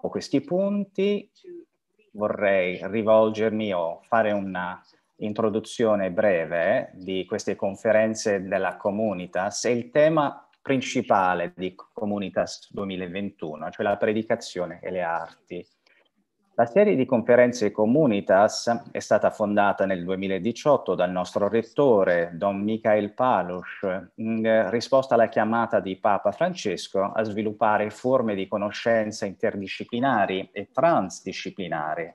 Con questi punti vorrei rivolgermi o fare una introduzione breve di queste conferenze della Comunitas e il tema principale di Comunitas 2021, cioè la predicazione e le arti. La serie di conferenze Comunitas è stata fondata nel 2018 dal nostro rettore, Don Michael Palush, in risposta alla chiamata di Papa Francesco a sviluppare forme di conoscenza interdisciplinari e transdisciplinari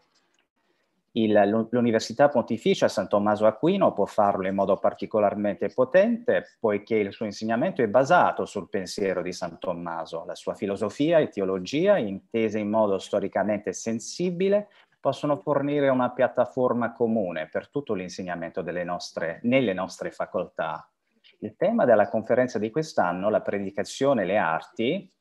l'Università Pontificia San Tommaso Aquino può farlo in modo particolarmente potente, poiché il suo insegnamento è basato sul pensiero di San Tommaso. La sua filosofia e teologia, intese in modo storicamente sensibile, possono fornire una piattaforma comune per tutto l'insegnamento nostre, nelle nostre facoltà. Il tema della conferenza di quest'anno, la predicazione e le arti,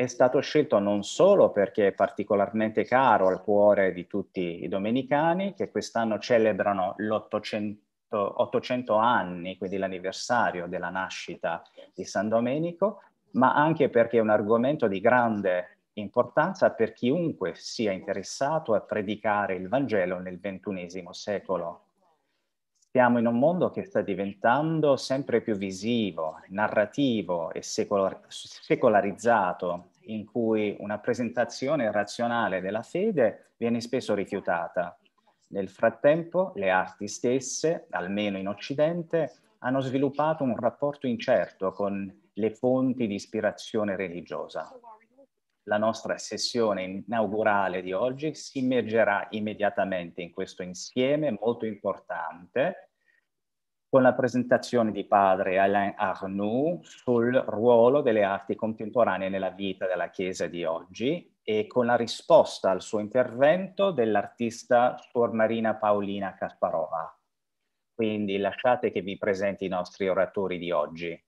è stato scelto non solo perché è particolarmente caro al cuore di tutti i domenicani che quest'anno celebrano l'800 anni, quindi l'anniversario della nascita di San Domenico, ma anche perché è un argomento di grande importanza per chiunque sia interessato a predicare il Vangelo nel XXI secolo. Siamo in un mondo che sta diventando sempre più visivo, narrativo e secolar- secolarizzato in cui una presentazione razionale della fede viene spesso rifiutata. Nel frattempo le arti stesse, almeno in Occidente, hanno sviluppato un rapporto incerto con le fonti di ispirazione religiosa. La nostra sessione inaugurale di oggi si immergerà immediatamente in questo insieme molto importante con la presentazione di padre Alain Arnoux sul ruolo delle arti contemporanee nella vita della Chiesa di oggi e con la risposta al suo intervento dell'artista Suor Marina Paolina Kasparova. Quindi lasciate che vi presenti i nostri oratori di oggi.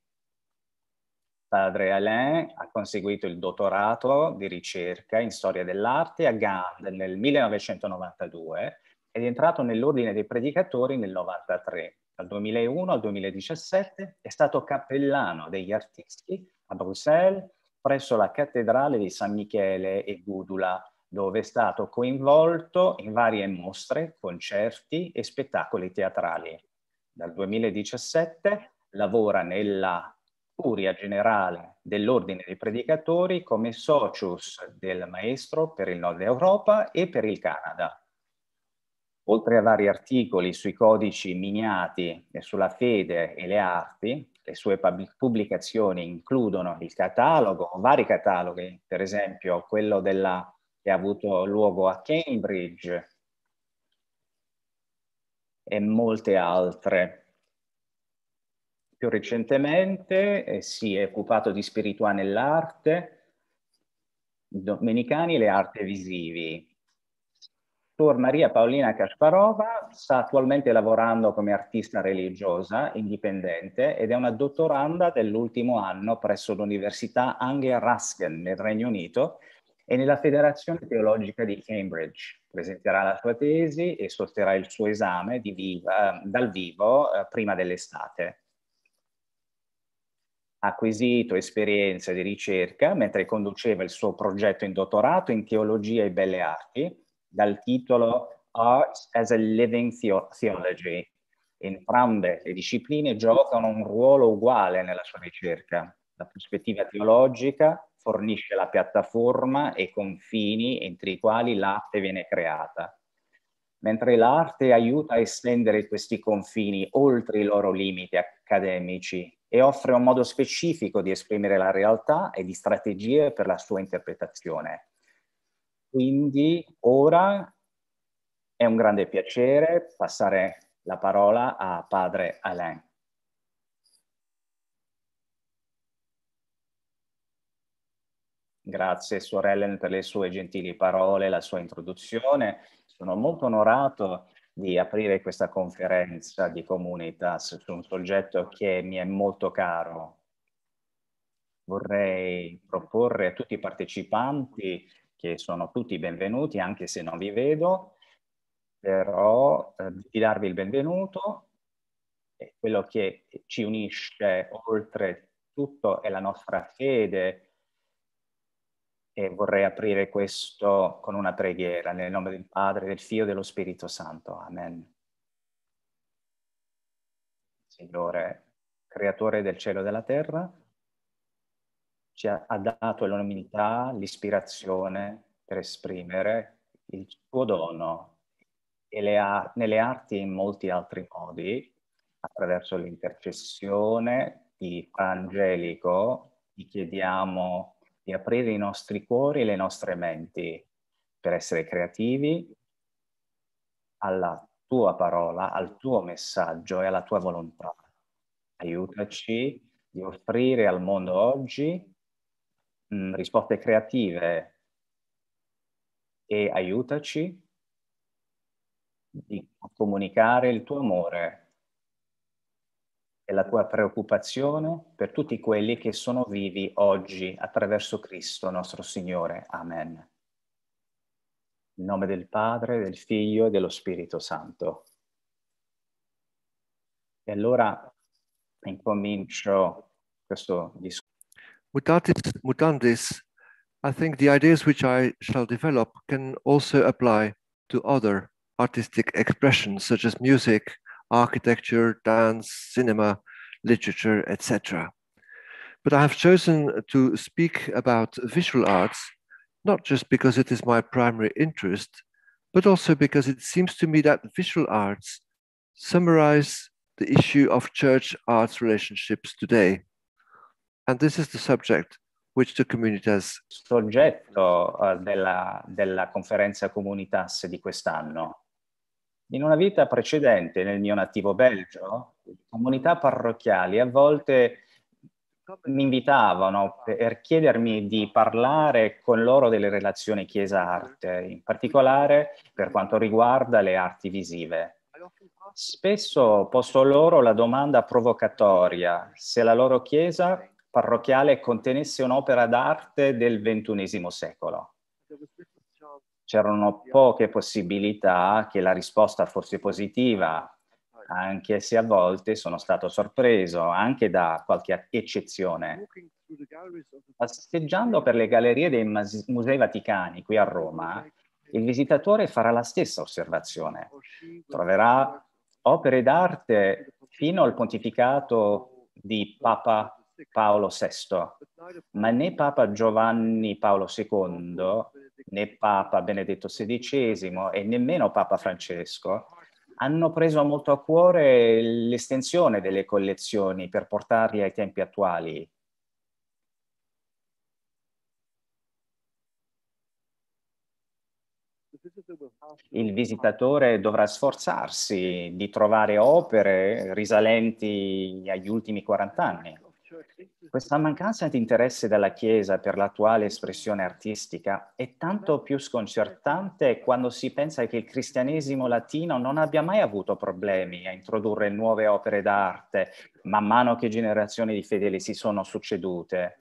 Padre Alain ha conseguito il dottorato di ricerca in storia dell'arte a Gand nel 1992 è entrato nell'ordine dei predicatori nel 1993. Dal 2001 al 2017 è stato cappellano degli artisti a Bruxelles presso la cattedrale di San Michele e Gudula, dove è stato coinvolto in varie mostre, concerti e spettacoli teatrali. Dal 2017 lavora nella curia generale dell'Ordine dei Predicatori come socius del maestro per il Nord Europa e per il Canada Oltre a vari articoli sui codici miniati e sulla fede e le arti, le sue pubblicazioni includono il catalogo, vari cataloghi, per esempio quello della, che ha avuto luogo a Cambridge e molte altre. Più recentemente eh, si è occupato di spirituale nell'arte, domenicani e le arti visivi, Dottor Maria Paolina Kasparova sta attualmente lavorando come artista religiosa indipendente ed è una dottoranda dell'ultimo anno presso l'Università Anglia Ruskin nel Regno Unito e nella Federazione Teologica di Cambridge. Presenterà la sua tesi e sosterrà il suo esame viva, eh, dal vivo eh, prima dell'estate Ha acquisito esperienze di ricerca mentre conduceva il suo progetto in dottorato in teologia e belle arti dal titolo Arts as a Living Theology. Entrambe le discipline giocano un ruolo uguale nella sua ricerca. La prospettiva teologica fornisce la piattaforma e i confini entro i quali l'arte viene creata, mentre l'arte aiuta a estendere questi confini oltre i loro limiti accademici e offre un modo specifico di esprimere la realtà e di strategie per la sua interpretazione. Quindi ora è un grande piacere passare la parola a padre Alain. Grazie sorelle per le sue gentili parole, la sua introduzione. Sono molto onorato di aprire questa conferenza di Comunitas su un soggetto che mi è molto caro. Vorrei proporre a tutti i partecipanti che sono tutti benvenuti, anche se non vi vedo, però eh, di darvi il benvenuto. E quello che ci unisce oltre tutto è la nostra fede e vorrei aprire questo con una preghiera nel nome del Padre, del Figlio e dello Spirito Santo. Amen. Signore, creatore del cielo e della terra, ci ha, ha dato l'umiltà, l'ispirazione per esprimere il suo dono e le ar- nelle arti e in molti altri modi, attraverso l'intercessione di Angelico, gli chiediamo di aprire i nostri cuori e le nostre menti per essere creativi alla tua parola, al tuo messaggio e alla tua volontà. Aiutaci di offrire al mondo oggi mh, mm, risposte creative e aiutaci a comunicare il tuo amore e la tua preoccupazione per tutti quelli che sono vivi oggi attraverso Cristo nostro Signore. Amen. In nome del Padre, del Figlio e dello Spirito Santo. E allora incomincio questo discorso. mutatis mutandis, I think the ideas which I shall develop can also apply to other artistic expressions such as music, architecture, dance, cinema, literature, etc. But I have chosen to speak about visual arts, not just because it is my primary interest, but also because it seems to me that visual arts summarize the issue of church arts relationships today And this is the subject which the communitas. Soggetto uh, della, della conferenza comunitas di quest'anno. In una vita precedente nel mio nativo Belgio, comunità parrocchiali a volte mi invitavano per chiedermi di parlare con loro delle relazioni chiesa-arte, in particolare per quanto riguarda le arti visive. Spesso posto loro la domanda provocatoria se la loro chiesa parrocchiale contenesse un'opera d'arte del XXI secolo. C'erano poche possibilità che la risposta fosse positiva, anche se a volte sono stato sorpreso anche da qualche eccezione. Passeggiando per le gallerie dei Musei Vaticani qui a Roma, il visitatore farà la stessa osservazione. Troverà opere d'arte fino al pontificato di Papa Paolo VI, ma né Papa Giovanni Paolo II, né Papa Benedetto XVI e nemmeno Papa Francesco hanno preso molto a cuore l'estensione delle collezioni per portarli ai tempi attuali, il visitatore dovrà sforzarsi di trovare opere risalenti agli ultimi 40 anni. Questa mancanza di interesse della Chiesa per l'attuale espressione artistica è tanto più sconcertante quando si pensa che il cristianesimo latino non abbia mai avuto problemi a introdurre nuove opere d'arte man mano che generazioni di fedeli si sono succedute.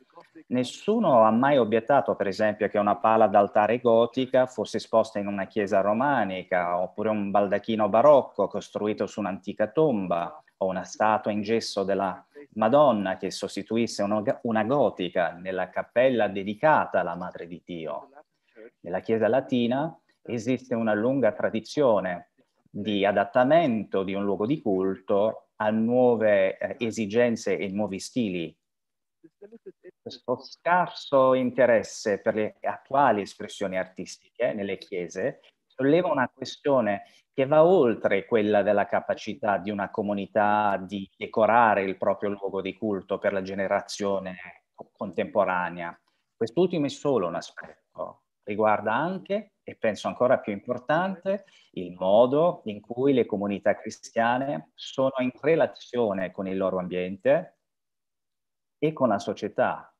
Nessuno ha mai obiettato, per esempio, che una pala d'altare gotica fosse esposta in una chiesa romanica, oppure un baldacchino barocco costruito su un'antica tomba, o una statua in gesso della Madonna che sostituisse una, una gotica nella cappella dedicata alla Madre di Dio. Nella Chiesa latina esiste una lunga tradizione di adattamento di un luogo di culto a nuove eh, esigenze e nuovi stili. Questo scarso interesse per le attuali espressioni artistiche nelle chiese solleva una questione che va oltre quella della capacità di una comunità di decorare il proprio luogo di culto per la generazione contemporanea. Quest'ultimo è solo un aspetto, riguarda anche, e penso ancora più importante, il modo in cui le comunità cristiane sono in relazione con il loro ambiente e con la società.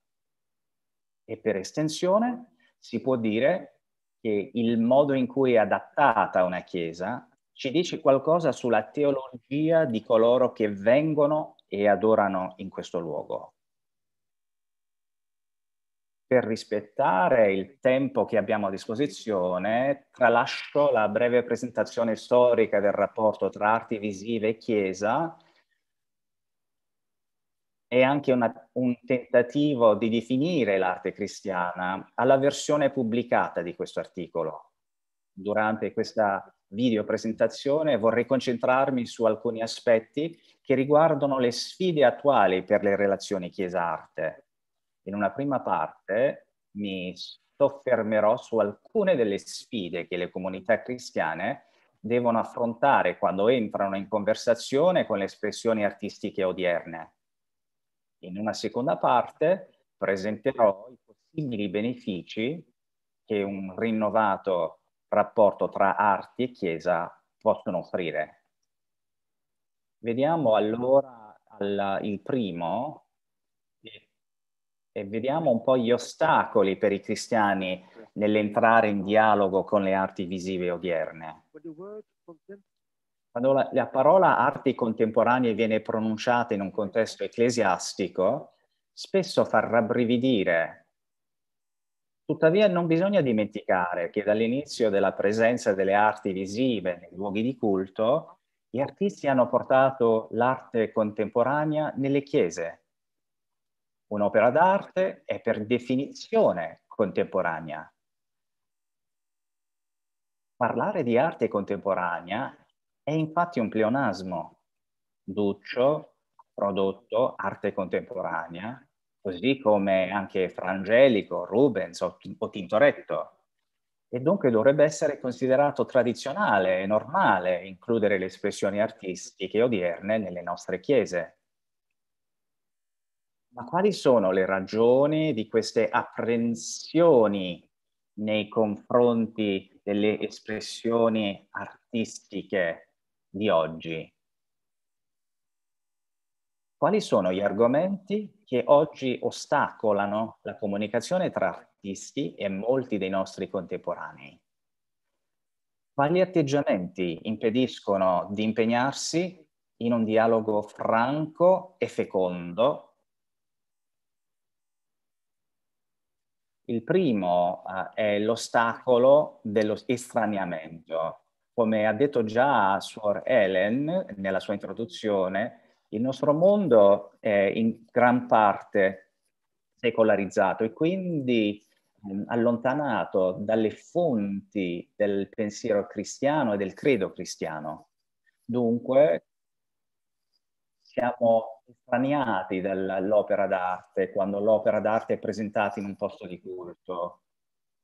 E per estensione si può dire che il modo in cui è adattata una Chiesa ci dici qualcosa sulla teologia di coloro che vengono e adorano in questo luogo? Per rispettare il tempo che abbiamo a disposizione, tralascio la breve presentazione storica del rapporto tra arti visive e chiesa, e anche una, un tentativo di definire l'arte cristiana alla versione pubblicata di questo articolo. Durante questa video presentazione vorrei concentrarmi su alcuni aspetti che riguardano le sfide attuali per le relazioni Chiesa-Arte. In una prima parte mi soffermerò su alcune delle sfide che le comunità cristiane devono affrontare quando entrano in conversazione con le espressioni artistiche odierne. In una seconda parte presenterò i possibili benefici che un rinnovato rapporto tra arti e chiesa possono offrire. Vediamo allora alla, il primo e vediamo un po' gli ostacoli per i cristiani nell'entrare in dialogo con le arti visive odierne. Quando la, la parola arti contemporanee viene pronunciata in un contesto ecclesiastico, spesso fa rabbrividire Tuttavia non bisogna dimenticare che dall'inizio della presenza delle arti visive nei luoghi di culto, gli artisti hanno portato l'arte contemporanea nelle chiese. Un'opera d'arte è per definizione contemporanea. Parlare di arte contemporanea è infatti un pleonasmo. Duccio, prodotto, arte contemporanea, così come anche Fra Angelico, Rubens o, o Tintoretto. E dunque dovrebbe essere considerato tradizionale e normale includere le espressioni artistiche odierne nelle nostre chiese. Ma quali sono le ragioni di queste apprensioni nei confronti delle espressioni artistiche di oggi? Quali sono gli argomenti che oggi ostacolano la comunicazione tra artisti e molti dei nostri contemporanei. Quali atteggiamenti impediscono di impegnarsi in un dialogo franco e fecondo Il primo uh, è l'ostacolo dello estraneamento. Come ha detto già Suor Helen nella sua introduzione, il nostro mondo è in gran parte secolarizzato e quindi mh, ehm, allontanato dalle fonti del pensiero cristiano e del credo cristiano. Dunque siamo estraniati dall'opera d'arte quando l'opera d'arte è presentata in un posto di culto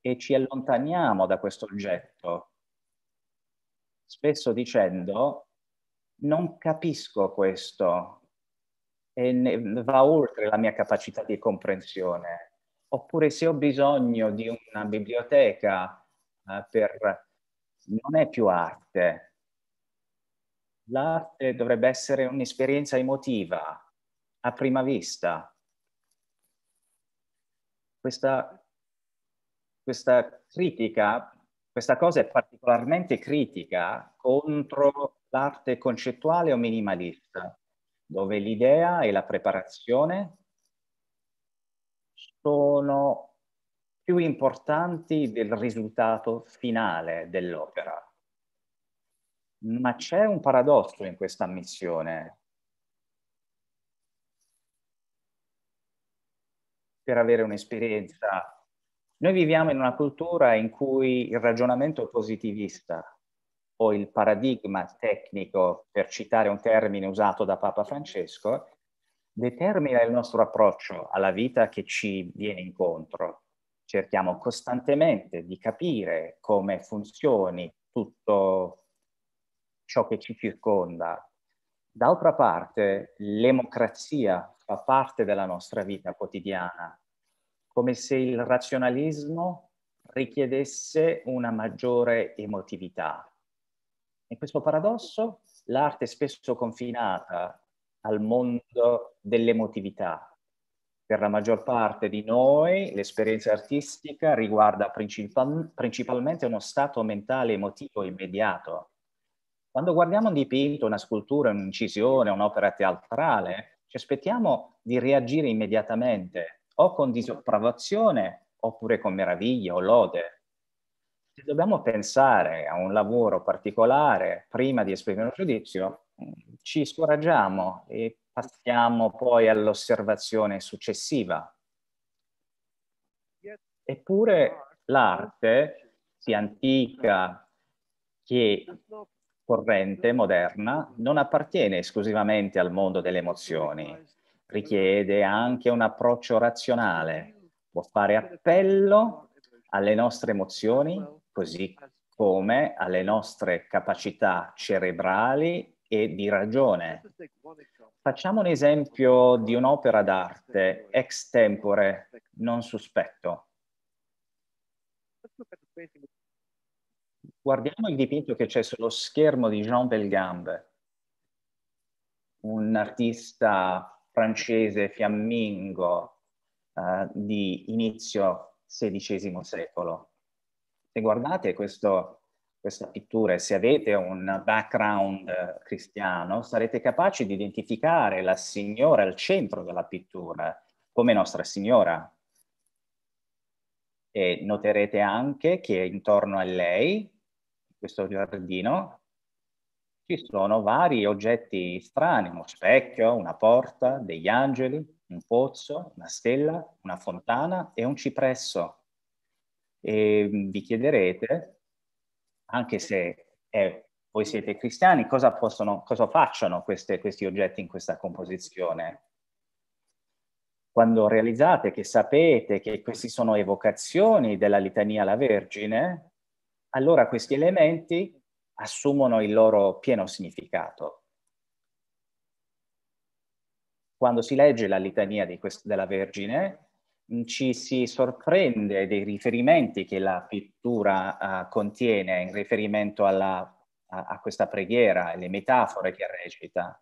e ci allontaniamo da questo oggetto, spesso dicendo non capisco questo e ne, va oltre la mia capacità di comprensione. Oppure se ho bisogno di una biblioteca eh, per... non è più arte. L'arte dovrebbe essere un'esperienza emotiva, a prima vista. Questa, questa critica, questa cosa è particolarmente critica contro l'arte concettuale o minimalista, dove l'idea e la preparazione sono più importanti del risultato finale dell'opera. Ma c'è un paradosso in questa ammissione. Per avere un'esperienza, noi viviamo in una cultura in cui il ragionamento positivista o il paradigma tecnico, per citare un termine usato da Papa Francesco, determina il nostro approccio alla vita che ci viene incontro. Cerchiamo costantemente di capire come funzioni tutto ciò che ci circonda. D'altra parte, l'emocrazia fa parte della nostra vita quotidiana, come se il razionalismo richiedesse una maggiore emotività. In questo paradosso l'arte è spesso confinata al mondo dell'emotività. Per la maggior parte di noi l'esperienza artistica riguarda principal- principalmente uno stato mentale emotivo immediato. Quando guardiamo un dipinto, una scultura, un'incisione, un'opera teatrale, ci aspettiamo di reagire immediatamente, o con disapprovazione, oppure con meraviglia o lode se dobbiamo pensare a un lavoro particolare prima di esprimere un giudizio, mm, ci scoraggiamo e passiamo poi all'osservazione successiva. Eppure l'arte, sia antica che corrente, moderna, non appartiene esclusivamente al mondo delle emozioni, richiede anche un approccio razionale, può fare appello alle nostre emozioni così come alle nostre capacità cerebrali e di ragione. Facciamo un esempio di un'opera d'arte ex tempore, non sospetto. Guardiamo il dipinto che c'è sullo schermo di Jean Belgambe, un artista francese fiammingo eh, di inizio XVI secolo se guardate questo, questa pittura e se avete un background eh, cristiano, sarete capaci di identificare la Signora al centro della pittura, come Nostra Signora. E noterete anche che intorno a lei, in questo giardino, ci sono vari oggetti strani, uno specchio, una porta, degli angeli, un pozzo, una stella, una fontana e un cipresso. E vi chiederete, anche se eh, voi siete cristiani, cosa, possono, cosa facciano queste, questi oggetti in questa composizione? Quando realizzate che sapete che queste sono evocazioni della litania alla Vergine, allora questi elementi assumono il loro pieno significato. Quando si legge la litania quest- della Vergine, ci si sorprende dei riferimenti che la pittura uh, contiene in riferimento alla, a, a, questa preghiera e le metafore che recita.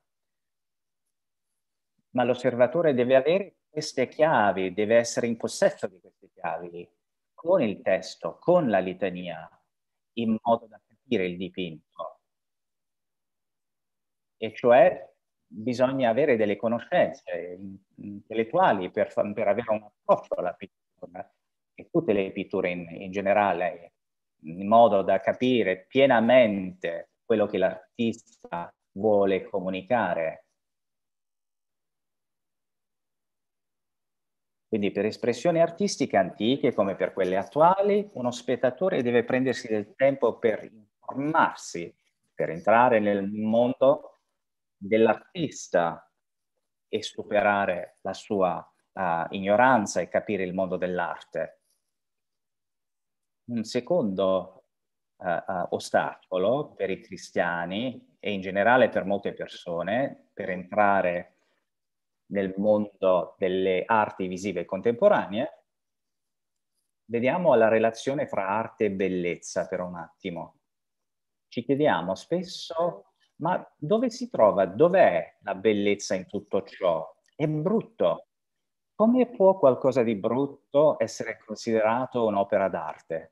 Ma l'osservatore deve avere queste chiavi, deve essere in possesso di queste chiavi, con il testo, con la litania, in modo da capire il dipinto. E cioè bisogna avere delle conoscenze intellettuali per, per avere un approccio alla pittura e tutte le pitture in, in generale, in modo da capire pienamente quello che l'artista vuole comunicare. Quindi per espressioni artistiche antiche come per quelle attuali, uno spettatore deve prendersi del tempo per informarsi, per entrare nel mondo dell'artista e superare la sua uh, ignoranza e capire il mondo dell'arte. Un secondo uh, uh, ostacolo per i cristiani e in generale per molte persone per entrare nel mondo delle arti visive contemporanee, vediamo la relazione fra arte e bellezza per un attimo. Ci chiediamo spesso ma dove si trova, dov'è la bellezza in tutto ciò? È brutto. Come può qualcosa di brutto essere considerato un'opera d'arte?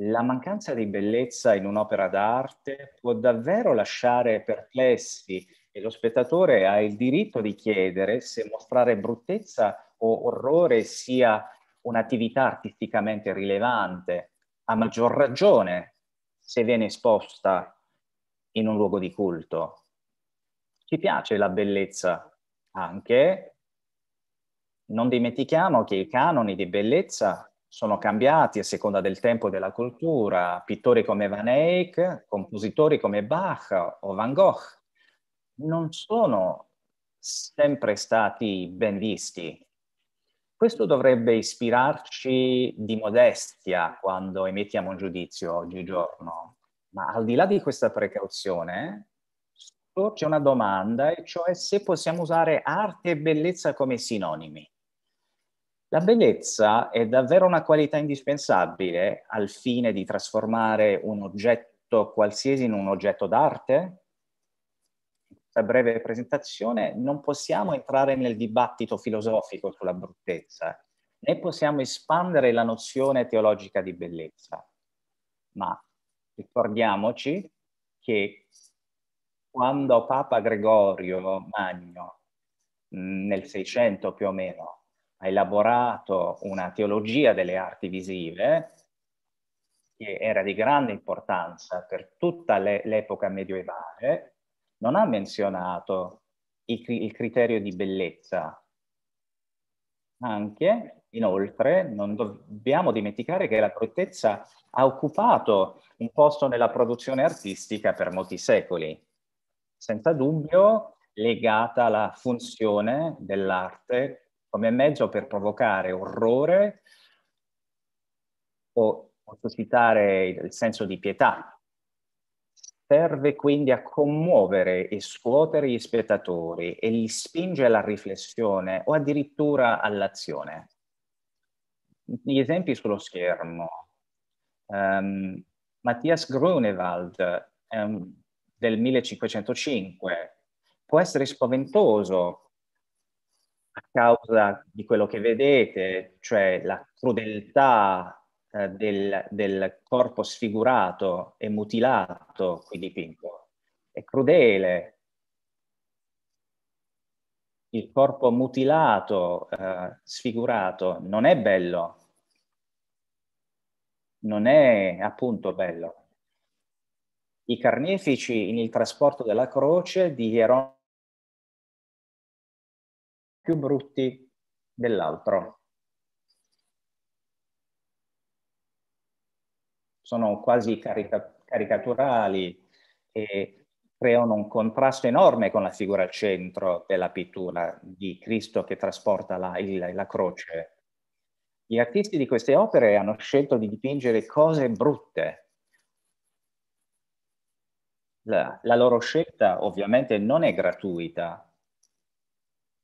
La mancanza di bellezza in un'opera d'arte può davvero lasciare perplessi e lo spettatore ha il diritto di chiedere se mostrare bruttezza o orrore sia un'attività artisticamente rilevante, a maggior ragione se viene esposta in un luogo di culto. Ci piace la bellezza anche. Non dimentichiamo che i canoni di bellezza sono cambiati a seconda del tempo e della cultura. Pittori come Van Eyck, compositori come Bach o Van Gogh non sono sempre stati ben visti. Questo dovrebbe ispirarci di modestia quando emettiamo un giudizio oggigiorno. Ma al di là di questa precauzione, c'è una domanda, e cioè se possiamo usare arte e bellezza come sinonimi. La bellezza è davvero una qualità indispensabile al fine di trasformare un oggetto qualsiasi in un oggetto d'arte? In questa breve presentazione non possiamo entrare nel dibattito filosofico sulla bruttezza, né possiamo espandere la nozione teologica di bellezza, ma ricordiamoci che quando Papa Gregorio Magno, mm, nel 600 più o meno, ha elaborato una teologia delle arti visive, che era di grande importanza per tutta le, l'epoca medioevale, non ha menzionato il, il criterio di bellezza, anche Inoltre, non dobbiamo dimenticare che la bruttezza ha occupato un posto nella produzione artistica per molti secoli, senza dubbio legata alla funzione dell'arte come mezzo per provocare orrore o, o suscitare il senso di pietà. Serve quindi a commuovere e scuotere gli spettatori e li spinge alla riflessione o addirittura all'azione gli esempi sullo schermo. Um, Mattias Grunewald um, del 1505 può essere spaventoso a causa di quello che vedete, cioè la crudeltà eh, del, del, corpo sfigurato e mutilato qui dipinto. È crudele. Il corpo mutilato, eh, sfigurato, non è bello, non è appunto bello. I carnefici in il trasporto della croce dichiarano più brutti dell'altro. Sono quasi carica- caricaturali e creano un contrasto enorme con la figura al centro della pittura di Cristo che trasporta la, il, la croce gli artisti di queste opere hanno scelto di dipingere cose brutte. La, la loro scelta ovviamente non è gratuita,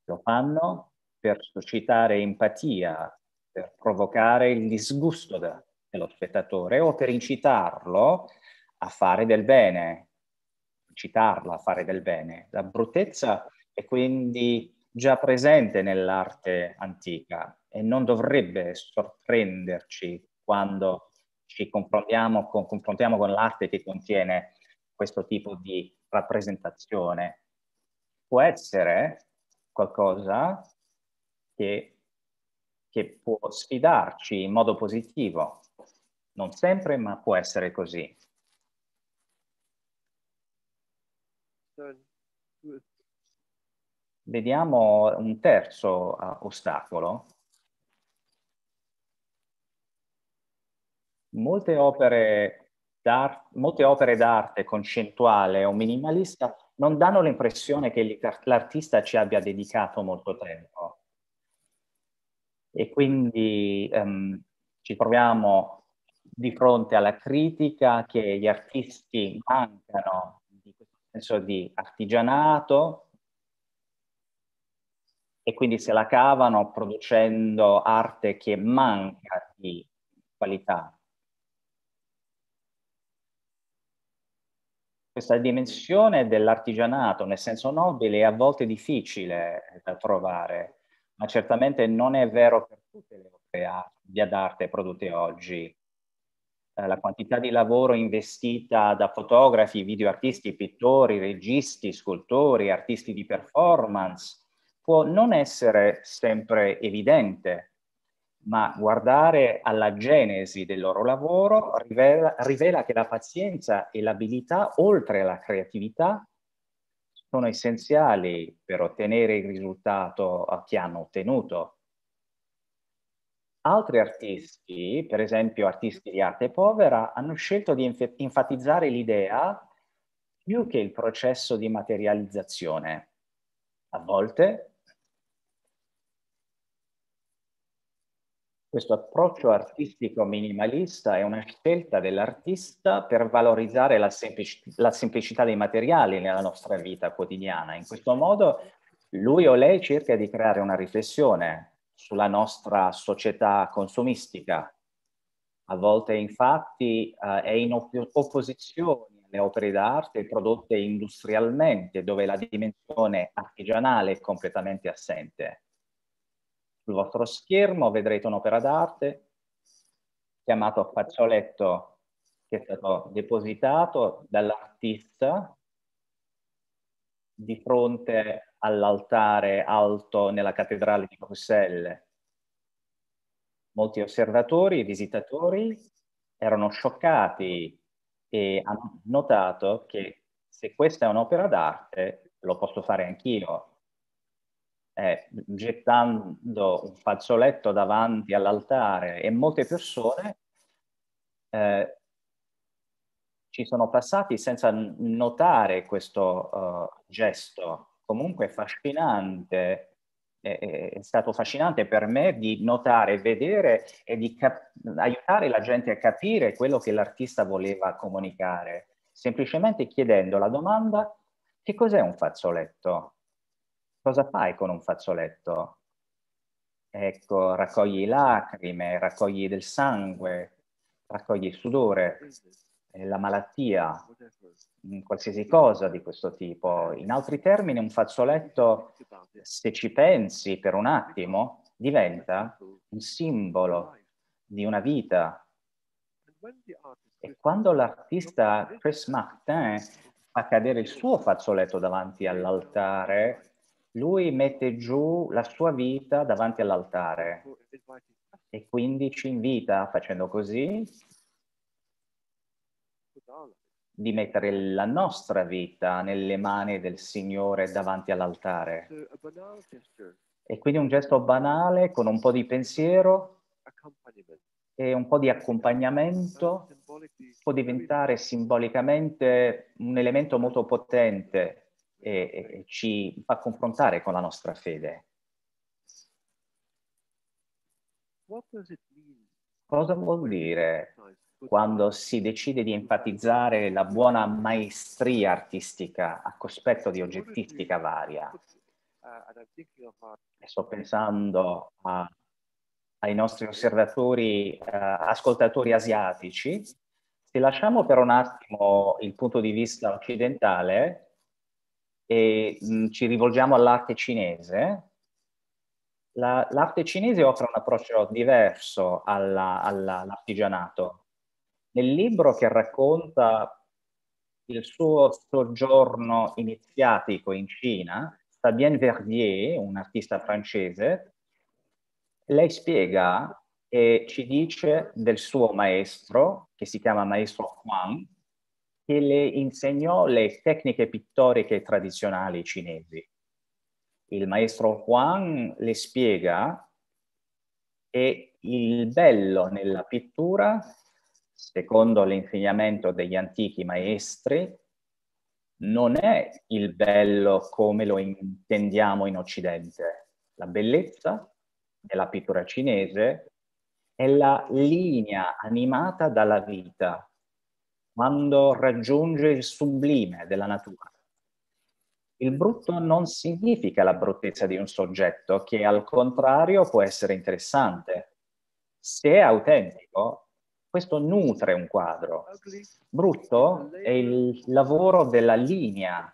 lo fanno per suscitare empatia, per provocare il disgusto da, dello spettatore o per incitarlo a fare del bene, incitarla a fare del bene. La bruttezza è quindi già presente nell'arte antica, e non dovrebbe sorprenderci quando ci confrontiamo con, confrontiamo con l'arte che contiene questo tipo di rappresentazione. Può essere qualcosa che, che può sfidarci in modo positivo, non sempre, ma può essere così. Vediamo un terzo uh, ostacolo molte opere, molte opere d'arte concettuale o minimalista non danno l'impressione che l'artista ci abbia dedicato molto tempo. E quindi um, ci troviamo di fronte alla critica che gli artisti mancano di questo senso di artigianato e quindi se la cavano producendo arte che manca di qualità. questa dimensione dell'artigianato nel senso nobile è a volte difficile da trovare, ma certamente non è vero per tutte le opere d'arte prodotte oggi. Eh, la quantità di lavoro investita da fotografi, videoartisti, pittori, registi, scultori, artisti di performance può non essere sempre evidente ma guardare alla genesi del loro lavoro rivela, rivela che la pazienza e l'abilità, oltre alla creatività, sono essenziali per ottenere il risultato che hanno ottenuto. Altri artisti, per esempio artisti di arte povera, hanno scelto di enf- enfatizzare l'idea più che il processo di materializzazione. A volte Questo approccio artistico minimalista è una scelta dell'artista per valorizzare la, semplici- la semplicità dei materiali nella nostra vita quotidiana. In questo modo lui o lei cerca di creare una riflessione sulla nostra società consumistica. A volte infatti eh, è in op- opposizione alle opere d'arte prodotte industrialmente, dove la dimensione artigianale è completamente assente. Sul vostro schermo vedrete un'opera d'arte chiamato Faccioletto, che è stato depositato dall'artista di fronte all'altare alto nella cattedrale di Bruxelles. Molti osservatori e visitatori erano scioccati e hanno notato che se questa è un'opera d'arte lo posso fare anch'io, eh, gettando un fazzoletto davanti all'altare e molte persone eh, ci sono passati senza notare questo uh, gesto. Comunque affascinante, è stato fascinante per me di notare, vedere e di aiutare la gente a capire quello che l'artista voleva comunicare, semplicemente chiedendo la domanda che cos'è un fazzoletto? cosa fai con un fazzoletto? Ecco, raccogli lacrime, raccogli del sangue, raccogli il sudore, eh, la malattia, mm, qualsiasi cosa di questo tipo. In altri termini, un fazzoletto, se ci pensi per un attimo, diventa un simbolo di una vita. E quando l'artista Chris Martin fa cadere il suo fazzoletto davanti all'altare, lui mette giù la sua vita davanti all'altare e quindi ci invita facendo così di mettere la nostra vita nelle mani del Signore davanti all'altare. E quindi un gesto banale con un po' di pensiero e un po' di accompagnamento può diventare simbolicamente un elemento molto potente e, e ci fa confrontare con la nostra fede. Cosa vuol dire quando si decide di enfatizzare la buona maestria artistica a cospetto di oggettistica varia? Uh, e sto pensando a, ai nostri osservatori, uh, ascoltatori asiatici. Se lasciamo per un attimo il punto di vista occidentale, e mh, ci rivolgiamo all'arte cinese, la, l'arte cinese offre un approccio diverso alla, alla, all'artigianato. Nel libro che racconta il suo soggiorno iniziatico in Cina, Fabienne Verdier, un artista francese, lei spiega e ci dice del suo maestro, che si chiama Maestro Huang, che le insegnò le tecniche pittoriche tradizionali cinesi. Il maestro Huang le spiega che il bello nella pittura, secondo l'insegnamento degli antichi maestri, non è il bello come lo intendiamo in Occidente. La bellezza della pittura cinese è la linea animata dalla vita, quando raggiunge il sublime della natura. Il brutto non significa la bruttezza di un soggetto che al contrario può essere interessante. Se è autentico, questo nutre un quadro. Brutto è il lavoro della linea,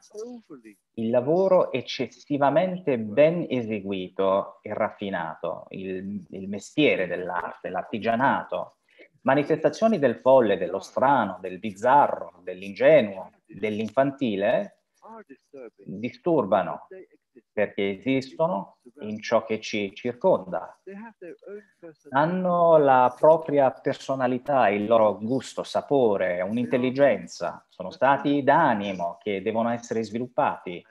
il lavoro eccessivamente ben eseguito e raffinato, il, il mestiere dell'arte, l'artigianato manifestazioni del folle, dello ah. strano, del bizzarro, dell'ingenuo, ah, dell'infantile ah, disturbano perché esistono in ciò che ci circonda. Hanno la propria personalità, il loro gusto, sapore, un'intelligenza, sono stati d'animo che devono essere sviluppati.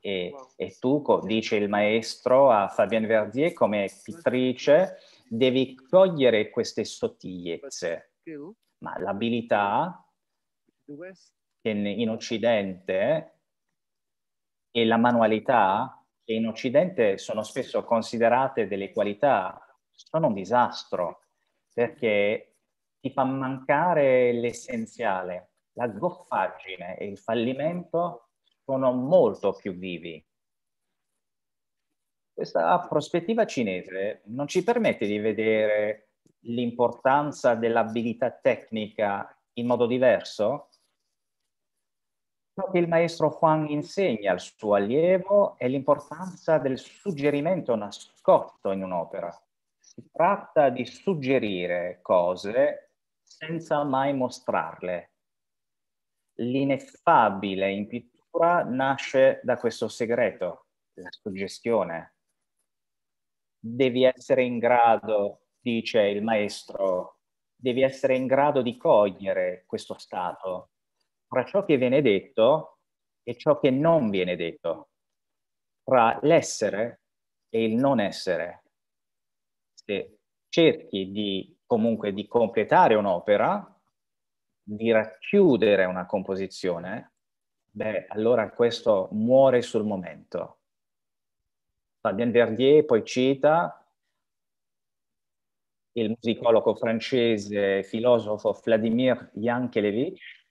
E, e tu, dice il maestro a Fabienne Verdier, come pittrice, devi cogliere queste sottigliezze, ma l'abilità in, in Occidente e la manualità che in Occidente sono spesso considerate delle qualità, sono un disastro perché ti fa mancare l'essenziale. La goffaggine e il fallimento sono molto più vivi questa prospettiva cinese non ci permette di vedere l'importanza dell'abilità tecnica in modo diverso? Ciò che il maestro Huang insegna al suo allievo è l'importanza del suggerimento nascosto in un'opera. Si tratta di suggerire cose senza mai mostrarle. L'ineffabile in pittura nasce da questo segreto, la suggestione devi essere in grado, dice il maestro, devi essere in grado di cogliere questo stato tra ciò che viene detto e ciò che non viene detto, tra l'essere e il non essere. Se cerchi di comunque di completare un'opera, di racchiudere una composizione, beh, allora questo muore sul momento Fabien Verdier, poi cita il musicologo francese filosofo Vladimir Yankelevich,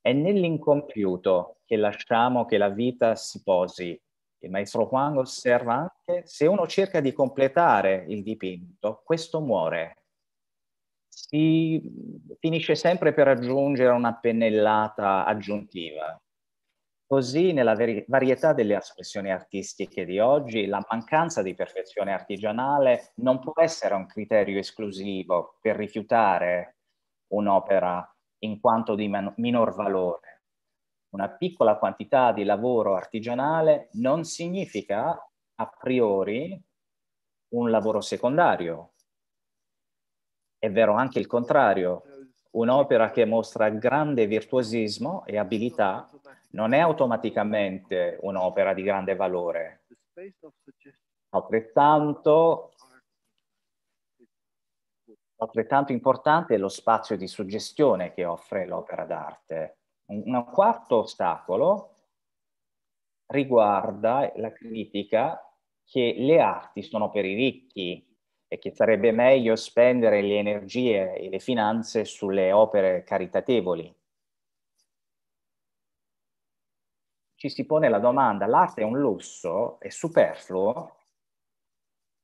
è nell'incompiuto che lasciamo che la vita si posi. Il maestro Huang osserva anche se uno cerca di completare il dipinto, questo muore. Si finisce sempre per aggiungere una pennellata aggiuntiva. Così nella veri- varietà delle espressioni artistiche di oggi la mancanza di perfezione artigianale non può essere un criterio esclusivo per rifiutare un'opera in quanto di man- minor valore. Una piccola quantità di lavoro artigianale non significa a priori un lavoro secondario. È vero anche il contrario. Un'opera che mostra grande virtuosismo e abilità non è automaticamente un'opera di grande valore. Altrettanto, altrettanto importante è lo spazio di suggestione che offre l'opera d'arte. Un quarto ostacolo riguarda la critica che le arti sono per i ricchi e che sarebbe meglio spendere le energie e le finanze sulle opere caritatevoli. ci si pone la domanda, l'arte è un lusso? È superfluo?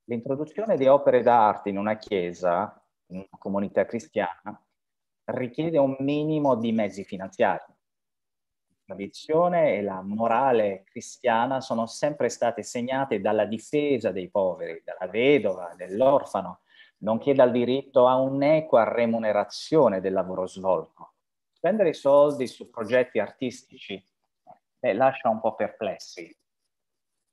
L'introduzione di opere d'arte in una chiesa, in una comunità cristiana, richiede un minimo di mezzi finanziari. La tradizione e la morale cristiana sono sempre state segnate dalla difesa dei poveri, dalla vedova, dell'orfano, nonché dal diritto a un'equa remunerazione del lavoro svolto. Spendere soldi su progetti artistici eh, lascia un po' perplessi.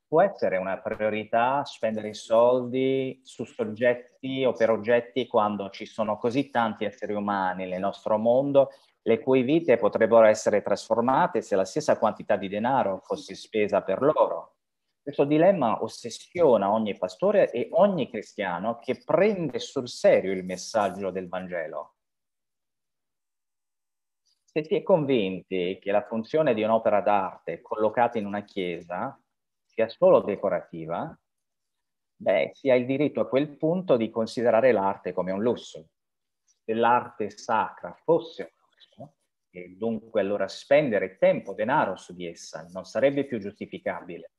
Può essere una priorità spendere i soldi su soggetti o per oggetti quando ci sono così tanti esseri umani nel nostro mondo le cui vite potrebbero essere trasformate se la stessa quantità di denaro fosse spesa per loro. Questo dilemma ossessiona ogni pastore e ogni cristiano che prende sul serio il messaggio del Vangelo se si è convinti che la funzione di un'opera d'arte collocata in una chiesa sia solo decorativa, beh, si ha il diritto a quel punto di considerare l'arte come un lusso. Se l'arte sacra fosse un lusso, e dunque allora spendere tempo, denaro su di essa non sarebbe più giustificabile.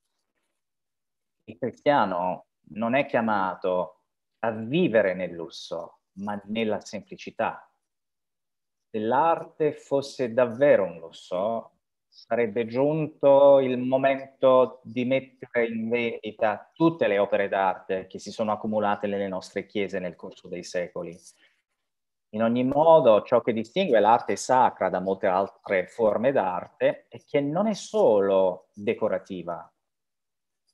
Il cristiano non è chiamato a vivere nel lusso, ma nella semplicità, se l'arte fosse davvero un lusso, sarebbe giunto il momento di mettere in vendita tutte le opere d'arte che si sono accumulate nelle nostre chiese nel corso dei secoli. In ogni modo, ciò che distingue l'arte sacra da molte altre forme d'arte è che non è solo decorativa,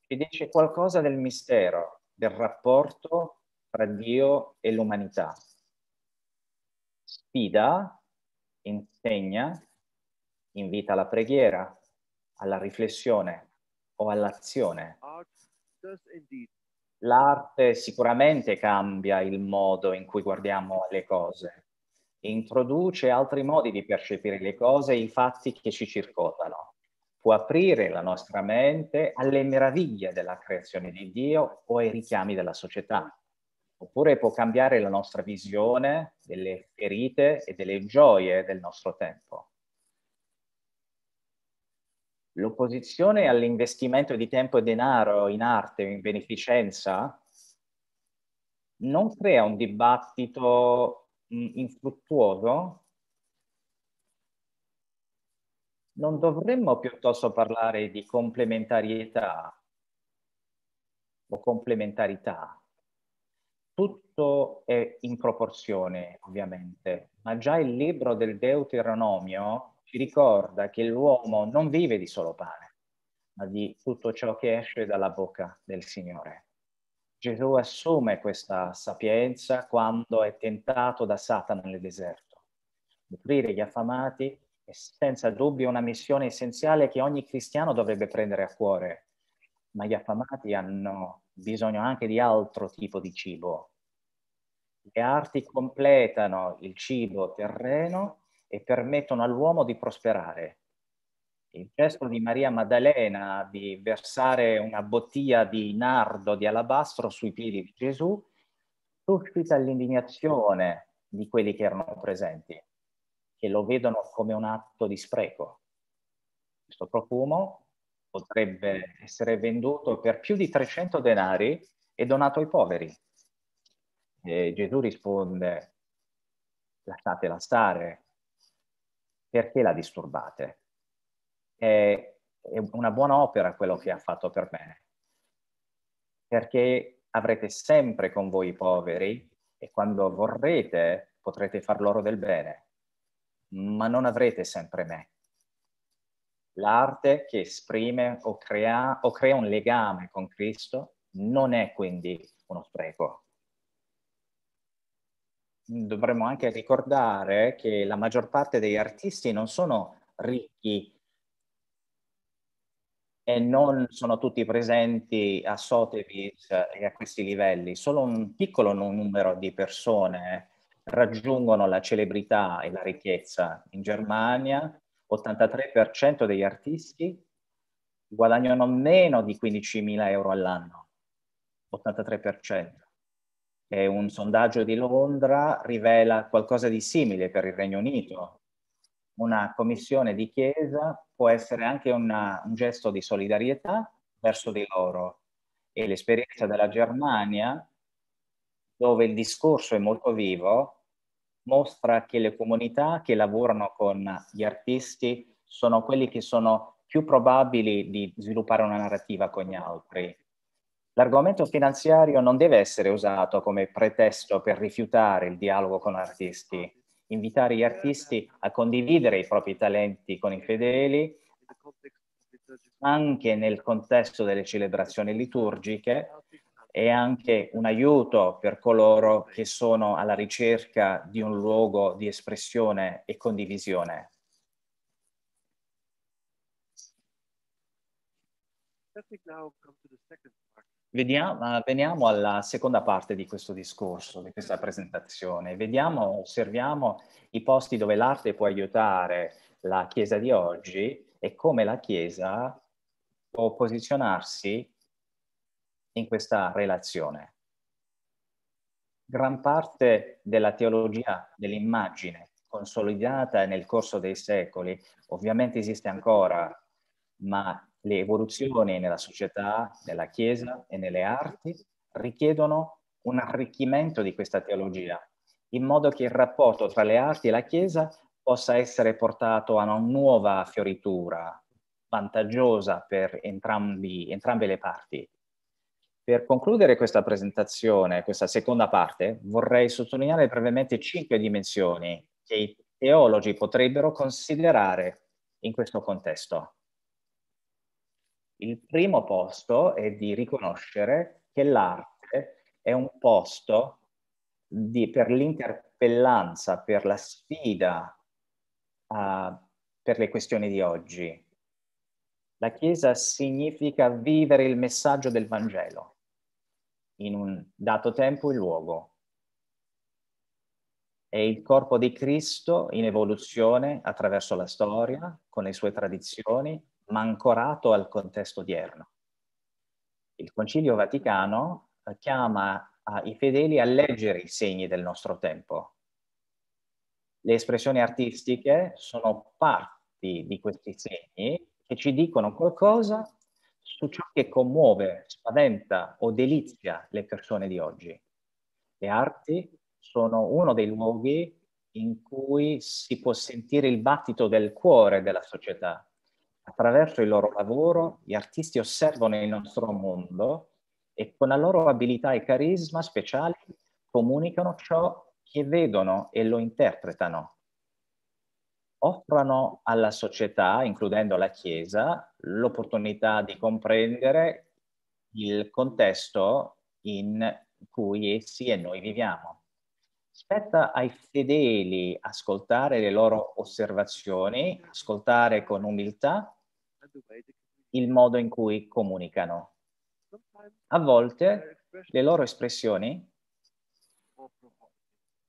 ci dice qualcosa del mistero, del rapporto tra Dio e l'umanità. Sfida insegna, invita alla preghiera, alla riflessione o all'azione. L'arte sicuramente cambia il modo in cui guardiamo le cose, introduce altri modi di percepire le cose e i fatti che ci circondano. Può aprire la nostra mente alle meraviglie della creazione di Dio o ai richiami della società oppure può cambiare la nostra visione delle ferite e delle gioie del nostro tempo. L'opposizione all'investimento di tempo e denaro in arte o in beneficenza non crea un dibattito mm, infruttuoso? Non dovremmo piuttosto parlare di complementarietà o complementarità? tutto è in proporzione, ovviamente, ma già il libro del Deuteronomio ci ricorda che l'uomo non vive di solo pane, ma di tutto ciò che esce dalla bocca del Signore. Gesù assume questa sapienza quando è tentato da Satana nel deserto. Nutrire gli affamati è senza dubbio una missione essenziale che ogni cristiano dovrebbe prendere a cuore, ma gli affamati hanno bisogno anche di altro tipo di cibo. Le arti completano il cibo terreno e permettono all'uomo di prosperare. Il gesto di Maria Maddalena di versare una bottiglia di nardo di alabastro sui piedi di Gesù suscita l'indignazione di quelli che erano presenti, che lo vedono come un atto di spreco. Questo profumo potrebbe essere venduto per più di 300 denari e donato ai poveri. E Gesù risponde, lasciatela stare, perché la disturbate? È, una buona opera quello che ha fatto per me, perché avrete sempre con voi i poveri e quando vorrete potrete far loro del bene, ma non avrete sempre me. L'arte che esprime o crea, o crea un legame con Cristo non è quindi uno spreco. Dovremmo anche ricordare che la maggior parte degli artisti non sono ricchi e non sono tutti presenti a Sotheby's e a questi livelli, solo un piccolo numero di persone raggiungono la celebrità e la ricchezza in Germania, 83% degli artisti guadagnano meno di 15.000 euro all'anno, 83%. E un sondaggio di Londra rivela qualcosa di simile per il Regno Unito. Una commissione di chiesa può essere anche una, un gesto di solidarietà verso di loro. E l'esperienza della Germania, dove il discorso è molto vivo, mostra che le comunità che lavorano con gli artisti sono quelli che sono più probabili di sviluppare una narrativa con gli altri. L'argomento finanziario non deve essere usato come pretesto per rifiutare il dialogo con artisti. Invitare gli artisti a condividere i propri talenti con i fedeli, anche nel contesto delle celebrazioni liturgiche, è anche un aiuto per coloro che sono alla ricerca di un luogo di espressione e condivisione. Vediamo, veniamo alla seconda parte di questo discorso, di questa presentazione. Vediamo, osserviamo i posti dove l'arte può aiutare la Chiesa di oggi e come la Chiesa può posizionarsi in questa relazione. Gran parte della teologia dell'immagine consolidata nel corso dei secoli ovviamente esiste ancora, ma le evoluzioni nella società, nella Chiesa e nelle arti richiedono un arricchimento di questa teologia, in modo che il rapporto tra le arti e la Chiesa possa essere portato a una nuova fioritura, vantaggiosa per entrambi, entrambe le parti. Per concludere questa presentazione, questa seconda parte, vorrei sottolineare brevemente cinque dimensioni che i teologi potrebbero considerare in questo contesto. Il primo posto è di riconoscere che l'arte è un posto di, per l'interpellanza, per la sfida, uh, per le questioni di oggi. La Chiesa significa vivere il messaggio del Vangelo in un dato tempo e luogo. È il corpo di Cristo in evoluzione attraverso la storia, con le sue tradizioni, ma ancorato al contesto odierno. Il Concilio Vaticano eh, chiama i fedeli a leggere i segni del nostro tempo. Le espressioni artistiche sono parti di questi segni che ci dicono qualcosa su ciò che commuove, spaventa o delizia le persone di oggi. Le arti sono uno dei luoghi in cui si può sentire il battito del cuore della società. Attraverso il loro lavoro gli artisti osservano il nostro mondo e con la loro abilità e carisma speciali comunicano ciò che vedono e lo interpretano offrano alla società, includendo la Chiesa, l'opportunità di comprendere il contesto in cui essi e noi viviamo. Spetta ai fedeli ascoltare le loro osservazioni, ascoltare con umiltà il modo in cui comunicano. A volte le loro espressioni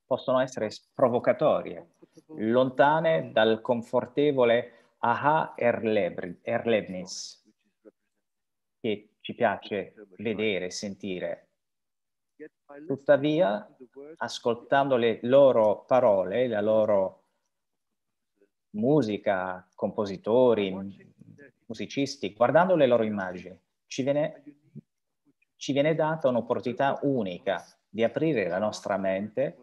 possono essere provocatorie, lontane mm. dal confortevole aha erlebnis, che ci piace vedere, e sentire. Tuttavia, ascoltando le loro parole, la loro musica, compositori, musicisti, guardando le loro immagini, ci viene, ci viene data un'opportunità unica di aprire la nostra mente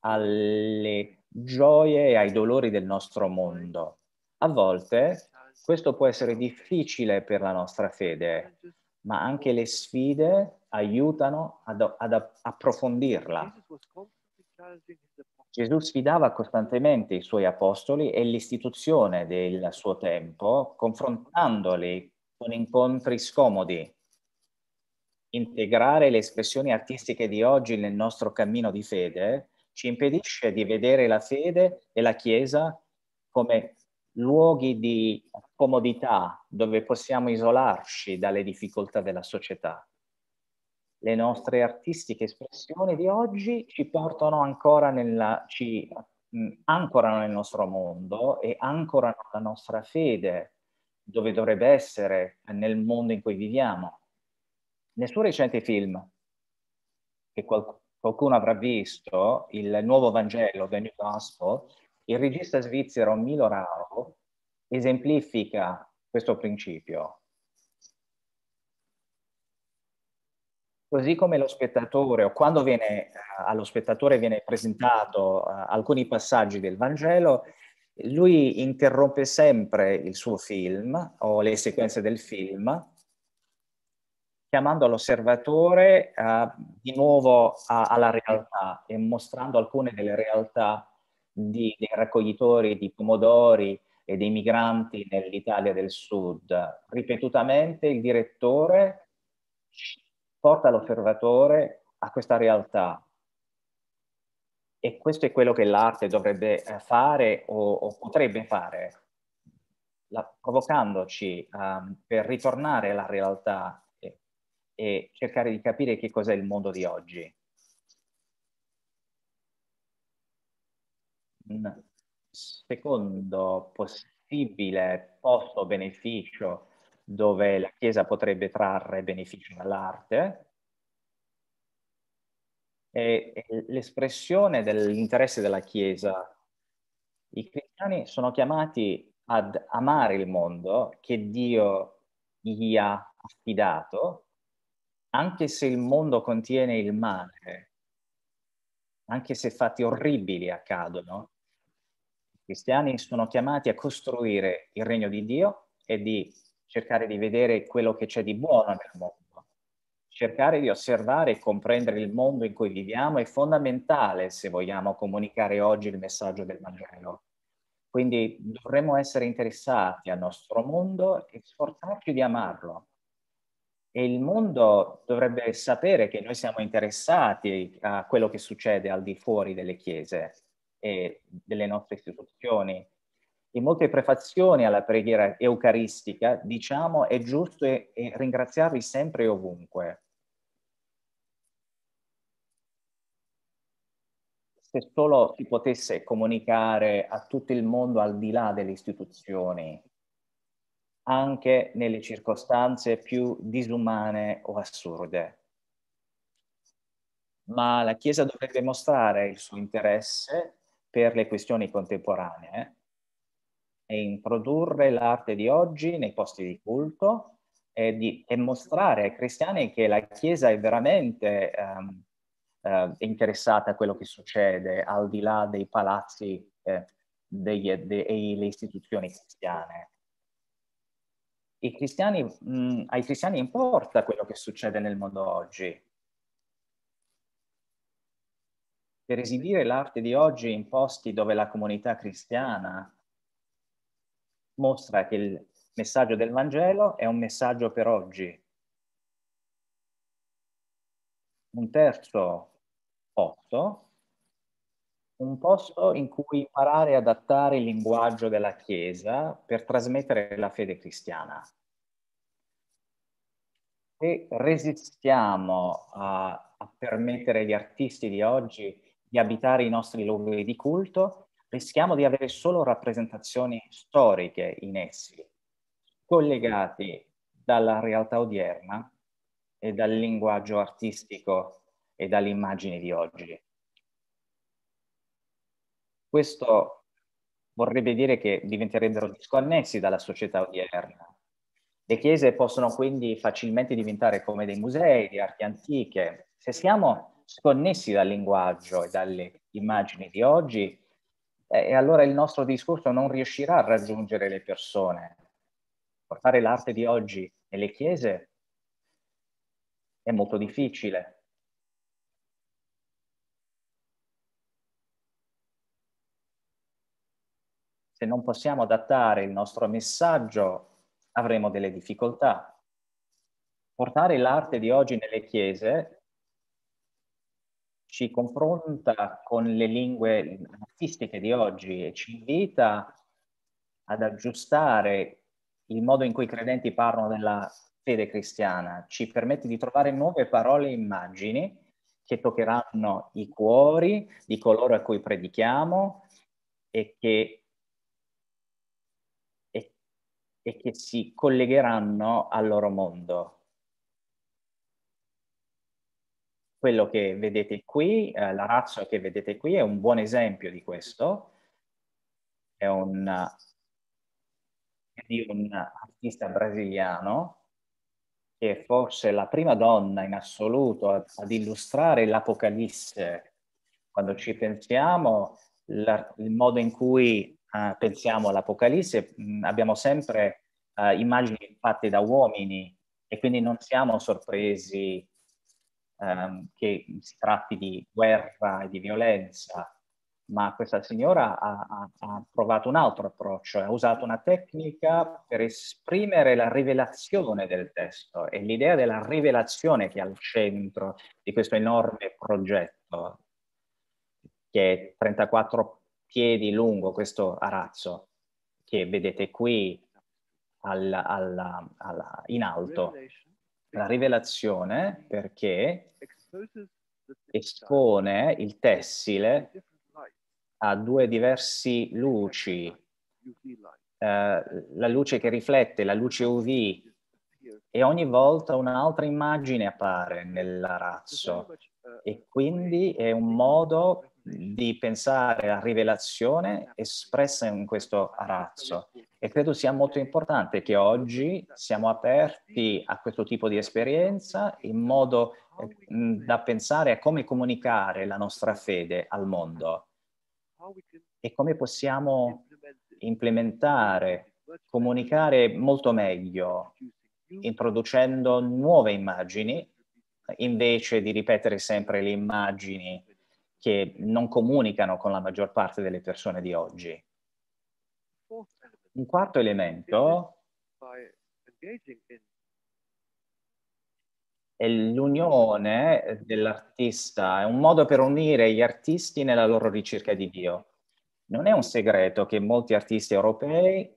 alle gioie e ai dolori del nostro mondo. A volte questo può essere difficile per la nostra fede, ma anche le sfide aiutano ad, ad approfondirla. Gesù sfidava costantemente i suoi apostoli e l'istituzione del suo tempo, confrontandoli con incontri scomodi. Integrare le espressioni artistiche di oggi nel nostro cammino di fede ci impedisce di vedere la fede e la Chiesa come luoghi di comodità dove possiamo isolarci dalle difficoltà della società. Le nostre artistiche espressioni di oggi ci portano ancora nella, ci mm, ancorano nel nostro mondo e ancorano la nostra fede dove dovrebbe essere nel mondo in cui viviamo. Nessun recente film, che qualcuno qualcuno avrà visto il nuovo Vangelo, The New Gospel, il regista svizzero Milo Rao esemplifica questo principio. Così come lo spettatore, o quando viene, eh, allo spettatore viene presentato eh, alcuni passaggi del Vangelo, lui interrompe sempre il suo film o le sequenze del film chiamando l'osservatore eh, di nuovo a, alla realtà e mostrando alcune delle realtà di, dei raccoglitori di pomodori e dei migranti nell'Italia del Sud. Ripetutamente il direttore porta l'osservatore a questa realtà e questo è quello che l'arte dovrebbe eh, fare o, o potrebbe fare, la, provocandoci um, per ritornare alla realtà e cercare di capire che cos'è il mondo di oggi. Un secondo possibile posto-beneficio dove la Chiesa potrebbe trarre beneficio dall'arte è l'espressione dell'interesse della Chiesa. I cristiani sono chiamati ad amare il mondo che Dio gli ha affidato anche se il mondo contiene il male, anche se fatti orribili accadono, i cristiani sono chiamati a costruire il regno di Dio e di cercare di vedere quello che c'è di buono nel mondo. Cercare di osservare e comprendere il mondo in cui viviamo è fondamentale se vogliamo comunicare oggi il messaggio del Vangelo. Quindi dovremmo essere interessati al nostro mondo e sforzarci di amarlo, e il mondo dovrebbe sapere che noi siamo interessati a quello che succede al di fuori delle chiese e delle nostre istituzioni. In molte prefazioni alla preghiera eucaristica diciamo è giusto e, e ringraziarvi sempre e ovunque. Se solo si potesse comunicare a tutto il mondo al di là delle istituzioni, anche nelle circostanze più disumane o assurde. Ma la Chiesa dovrebbe mostrare il suo interesse per le questioni contemporanee e introdurre l'arte di oggi nei posti di culto e, di, e mostrare ai cristiani che la Chiesa è veramente um, uh, interessata a quello che succede al di là dei palazzi eh, degli, de, e delle istituzioni cristiane cristiani, mh, mm, ai cristiani importa quello che succede nel mondo oggi. Per esibire l'arte di oggi in posti dove la comunità cristiana mostra che il messaggio del Vangelo è un messaggio per oggi. Un terzo posto un posto in cui imparare a adattare il linguaggio della Chiesa per trasmettere la fede cristiana. Se resistiamo a, a permettere agli artisti di oggi di abitare i nostri luoghi di culto, rischiamo di avere solo rappresentazioni storiche in essi, collegati dalla realtà odierna e dal linguaggio artistico e dalle immagini di oggi. Questo vorrebbe dire che diventerebbero disconnessi dalla società odierna. Le chiese possono quindi facilmente diventare come dei musei di arti antiche. Se siamo sconnessi dal linguaggio e dalle immagini di oggi, eh, allora il nostro discorso non riuscirà a raggiungere le persone. Portare l'arte di oggi nelle chiese è molto difficile. se non possiamo adattare il nostro messaggio avremo delle difficoltà. Portare l'arte di oggi nelle chiese ci confronta con le lingue artistiche di oggi e ci invita ad aggiustare il modo in cui i credenti parlano della fede cristiana, ci permette di trovare nuove parole e immagini che toccheranno i cuori di coloro a cui predichiamo e che e che si collegheranno al loro mondo. Quello che vedete qui, eh, la razza che vedete qui è un buon esempio di questo, è un, di un artista brasiliano che è forse la prima donna in assoluto ad illustrare l'Apocalisse. Quando ci pensiamo, il modo in cui uh, pensiamo all'Apocalisse, mh, mm, abbiamo sempre uh, immagini fatte da uomini e quindi non siamo sorpresi um, che si tratti di guerra e di violenza, ma questa signora ha, ha, ha provato un altro approccio, ha usato una tecnica per esprimere la rivelazione del testo e l'idea della rivelazione che è al centro di questo enorme progetto che è 34 piedi lungo questo arazzo che vedete qui alla, alla, alla, in alto. La rivelazione perché espone il tessile a due diversi luci. Eh, la luce che riflette, la luce UV, e ogni volta un'altra immagine appare nell'arazzo uh, e quindi è un modo di pensare alla rivelazione espressa in questo arazzo. E credo sia molto importante che oggi siamo aperti a questo tipo di esperienza in modo eh, da pensare a come comunicare la nostra fede al mondo e come possiamo implementare, comunicare molto meglio, introducendo nuove immagini invece di ripetere sempre le immagini che non comunicano con la maggior parte delle persone di oggi. Un quarto elemento è l'unione dell'artista, è un modo per unire gli artisti nella loro ricerca di Dio. Non è un segreto che molti artisti europei,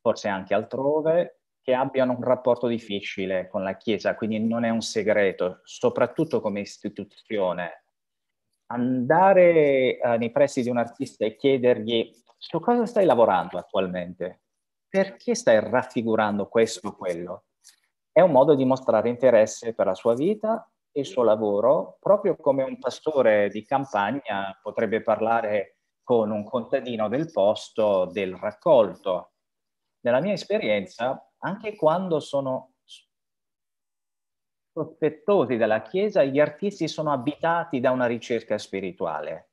forse anche altrove, che abbiano un rapporto difficile con la Chiesa, quindi non è un segreto, soprattutto come istituzione andare eh, nei pressi di un artista e chiedergli su cosa stai lavorando attualmente, perché stai raffigurando questo o quello, è un modo di mostrare interesse per la sua vita e il suo lavoro, proprio come un pastore di campagna potrebbe parlare con un contadino del posto del raccolto. Nella mia esperienza, anche quando sono sospettosi dalla Chiesa, gli artisti sono abitati da una ricerca spirituale.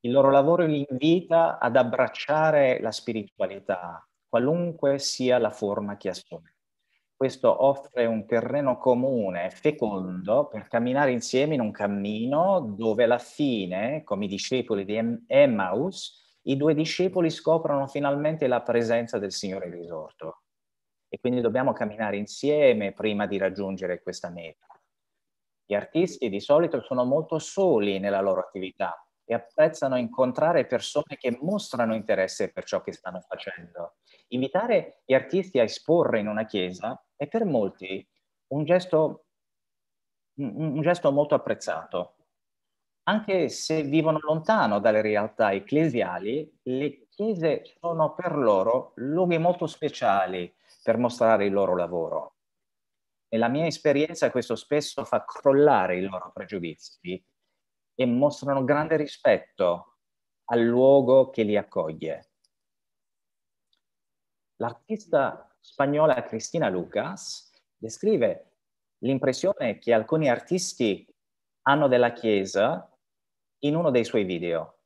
Il loro lavoro li invita ad abbracciare la spiritualità, qualunque sia la forma che assume. Questo offre un terreno comune, fecondo, per camminare insieme in un cammino dove alla fine, come i discepoli di Emmaus, i due discepoli scoprono finalmente la presenza del Signore risorto. E quindi dobbiamo camminare insieme prima di raggiungere questa meta. Gli artisti di solito sono molto soli nella loro attività e apprezzano incontrare persone che mostrano interesse per ciò che stanno facendo. Invitare gli artisti a esporre in una chiesa è per molti un gesto, un gesto molto apprezzato, anche se vivono lontano dalle realtà ecclesiali, le chiese sono per loro luoghi molto speciali per mostrare il loro lavoro. Nella mia esperienza questo spesso fa crollare i loro pregiudizi e mostrano grande rispetto al luogo che li accoglie. L'artista spagnola Cristina Lucas descrive l'impressione che alcuni artisti hanno della Chiesa in uno dei suoi video.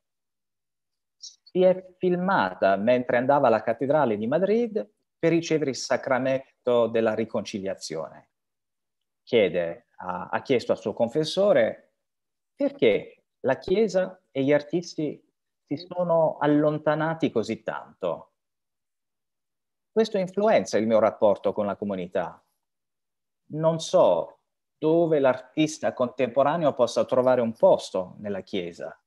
Si è filmata mentre andava alla cattedrale di Madrid per ricevere il sacramento della riconciliazione. Chiede, ha, ha chiesto al suo confessore perché la Chiesa e gli artisti si sono allontanati così tanto. Questo influenza il mio rapporto con la comunità. Non so dove l'artista contemporaneo possa trovare un posto nella Chiesa.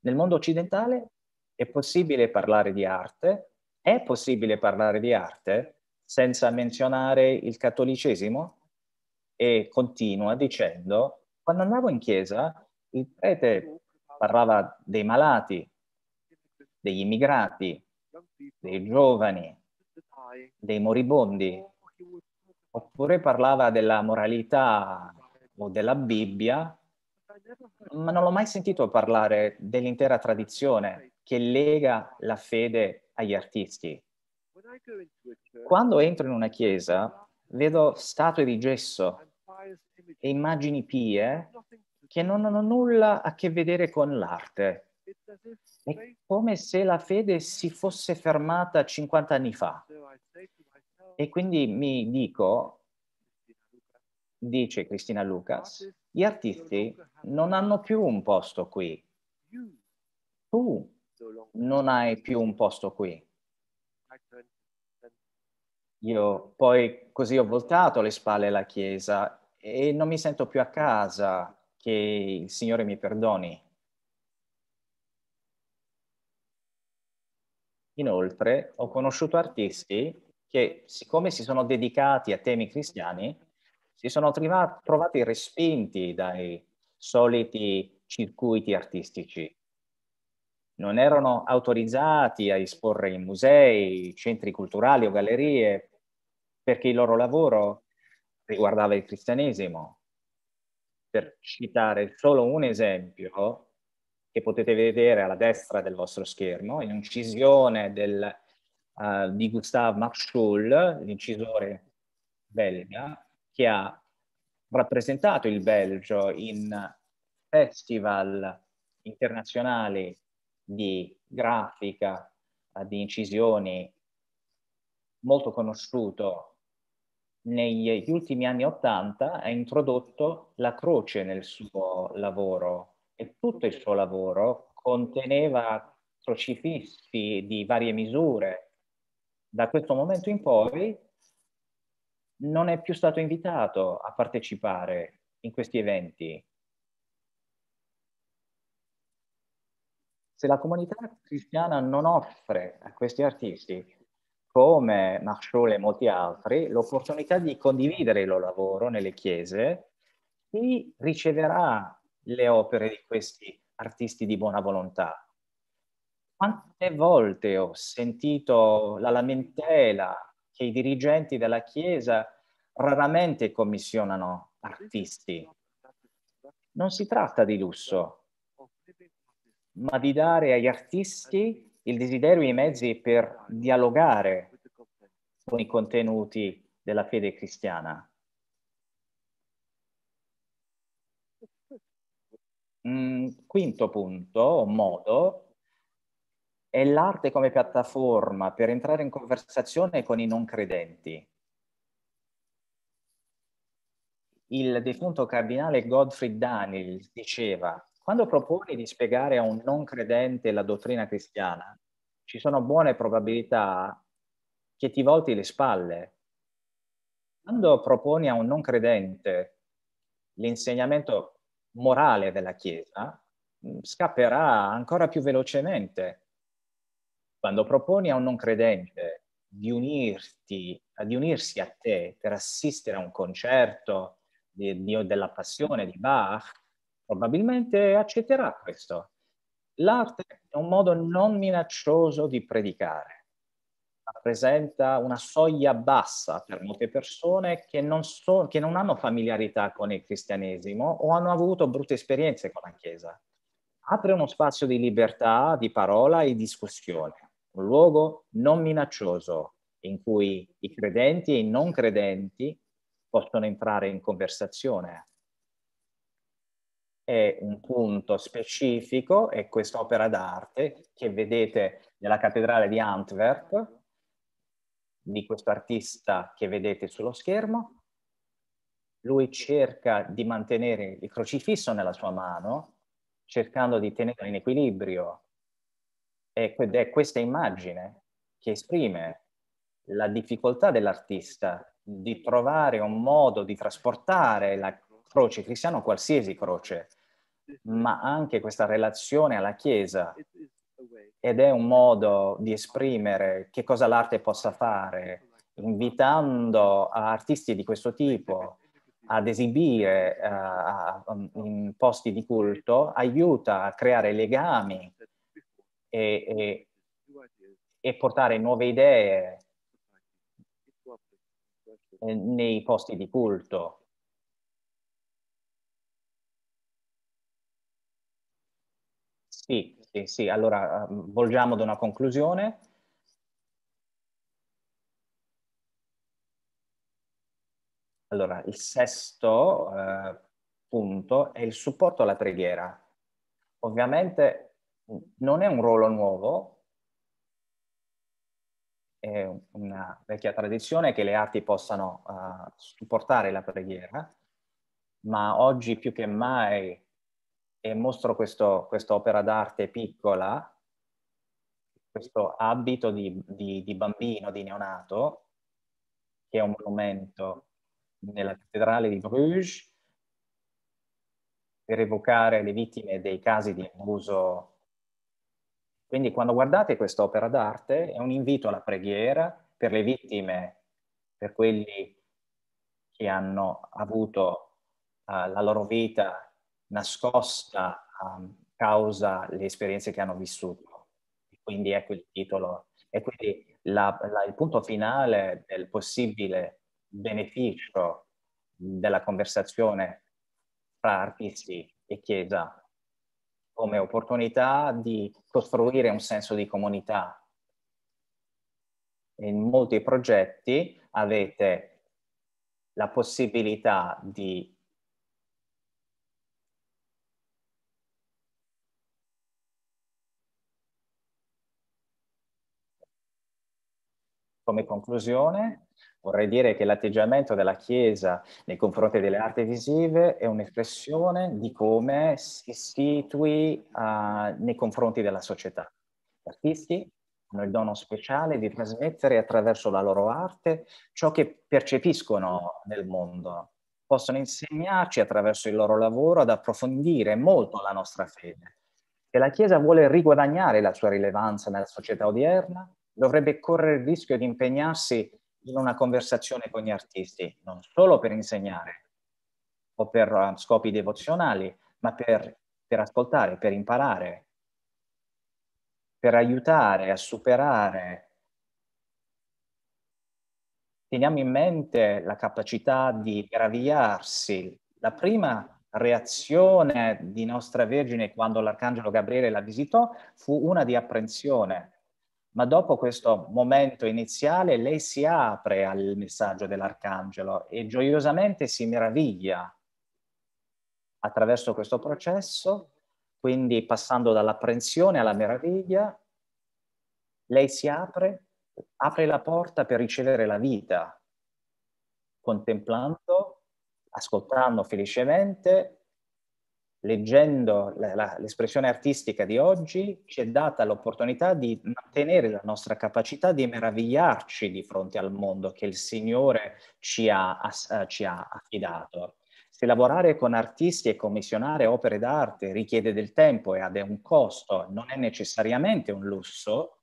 Nel mondo occidentale è possibile parlare di arte? È possibile parlare di arte senza menzionare il cattolicesimo? E continua dicendo, quando andavo in chiesa il prete parlava dei malati, degli immigrati, dei giovani, dei moribondi, oppure parlava della moralità o della Bibbia, ma non l'ho mai sentito parlare dell'intera tradizione che lega la fede agli artisti. Quando entro in una chiesa vedo statue di gesso e immagini pie che non hanno nulla a che vedere con l'arte. È come se la fede si fosse fermata 50 anni fa. E quindi mi dico, dice Cristina Lucas, gli artisti non hanno più un posto qui. Tu non hai più un posto qui. Io poi così ho voltato le spalle alla chiesa e non mi sento più a casa, che il Signore mi perdoni. Inoltre ho conosciuto artisti che siccome si sono dedicati a temi cristiani, si sono trovati respinti dai soliti circuiti artistici. Non erano autorizzati a esporre in musei, centri culturali o gallerie, perché il loro lavoro riguardava il cristianesimo. Per citare solo un esempio che potete vedere alla destra del vostro schermo, in un'incisione del uh, di Gustave Marchal, l'incisore belga, che ha rappresentato il Belgio in festival internazionali di grafica, uh, di incisioni, molto conosciuto negli ultimi anni Ottanta, ha introdotto la croce nel suo lavoro e tutto il suo lavoro conteneva crocifissi di varie misure, da questo momento in poi non è più stato invitato a partecipare in questi eventi. Se la comunità cristiana non offre a questi artisti, come Marshall e molti altri, l'opportunità di condividere il loro lavoro nelle chiese, chi riceverà le opere di questi artisti di buona volontà? Quante volte ho sentito la lamentela che i dirigenti della Chiesa raramente commissionano artisti. Non si tratta di lusso, ma di dare agli artisti il desiderio e i mezzi per dialogare con i contenuti della fede cristiana. Mm, quinto punto, o modo, è l'arte come piattaforma per entrare in conversazione con i non credenti. Il defunto cardinale Godfrey Daniel diceva, quando proponi di spiegare a un non credente la dottrina cristiana, ci sono buone probabilità che ti volti le spalle. Quando proponi a un non credente l'insegnamento morale della Chiesa, scapperà ancora più velocemente quando proponi a un non credente di, unirti, di unirsi a te per assistere a un concerto di, di, della passione di Bach, probabilmente accetterà questo. L'arte è un modo non minaccioso di predicare, rappresenta una soglia bassa per molte persone che non, so, che non hanno familiarità con il cristianesimo o hanno avuto brutte esperienze con la Chiesa. Apre uno spazio di libertà, di parola e discussione un luogo non minaccioso in cui i credenti e i non credenti possono entrare in conversazione. È un punto specifico, è quest'opera d'arte che vedete nella cattedrale di Antwerp, di questo artista che vedete sullo schermo. Lui cerca di mantenere il crocifisso nella sua mano, cercando di tenerlo in equilibrio ed è questa immagine che esprime la difficoltà dell'artista di trovare un modo di trasportare la croce cristiana qualsiasi croce, ma anche questa relazione alla Chiesa. Ed è un modo di esprimere che cosa l'arte possa fare, invitando artisti di questo tipo ad esibire uh, in posti di culto, aiuta a creare legami e, e, e portare nuove idee nei posti di culto. Sì, sì, sì. Allora, ehm, volgiamo ad una conclusione. Allora, il sesto eh, punto è il supporto alla preghiera. Ovviamente non è un ruolo nuovo, è una vecchia tradizione che le arti possano uh, supportare la preghiera, ma oggi più che mai, e mostro questa opera d'arte piccola, questo abito di, di, di bambino, di neonato, che è un monumento nella cattedrale di Bruges, per evocare le vittime dei casi di abuso quindi quando guardate quest'opera d'arte è un invito alla preghiera per le vittime, per quelli che hanno avuto uh, la loro vita nascosta a um, causa delle esperienze che hanno vissuto. Quindi ecco il titolo. E quindi la, la, il punto finale del possibile beneficio della conversazione tra artisti e chiesa come opportunità di costruire un senso di comunità. In molti progetti avete la possibilità di come conclusione Vorrei dire che l'atteggiamento della Chiesa nei confronti delle arti visive è un'espressione di come si situi uh, nei confronti della società. Gli artisti hanno il dono speciale di trasmettere attraverso la loro arte ciò che percepiscono nel mondo. Possono insegnarci attraverso il loro lavoro ad approfondire molto la nostra fede. Se la Chiesa vuole riguadagnare la sua rilevanza nella società odierna, dovrebbe correre il rischio di impegnarsi in una conversazione con gli artisti, non solo per insegnare o per eh, scopi devozionali, ma per, per ascoltare, per imparare, per aiutare a superare. Teniamo in mente la capacità di meravigliarsi. La prima reazione di Nostra Vergine quando l'Arcangelo Gabriele la visitò fu una di apprensione, ma dopo questo momento iniziale lei si apre al messaggio dell'arcangelo e gioiosamente si meraviglia attraverso questo processo, quindi passando dall'apprensione alla meraviglia, lei si apre, apre la porta per ricevere la vita, contemplando, ascoltando felicemente leggendo la, la, l'espressione artistica di oggi, ci è data l'opportunità di mantenere la nostra capacità di meravigliarci di fronte al mondo che il Signore ci ha, ass, eh, ci ha affidato. Se lavorare con artisti e commissionare opere d'arte richiede del tempo e ha un costo, non è necessariamente un lusso,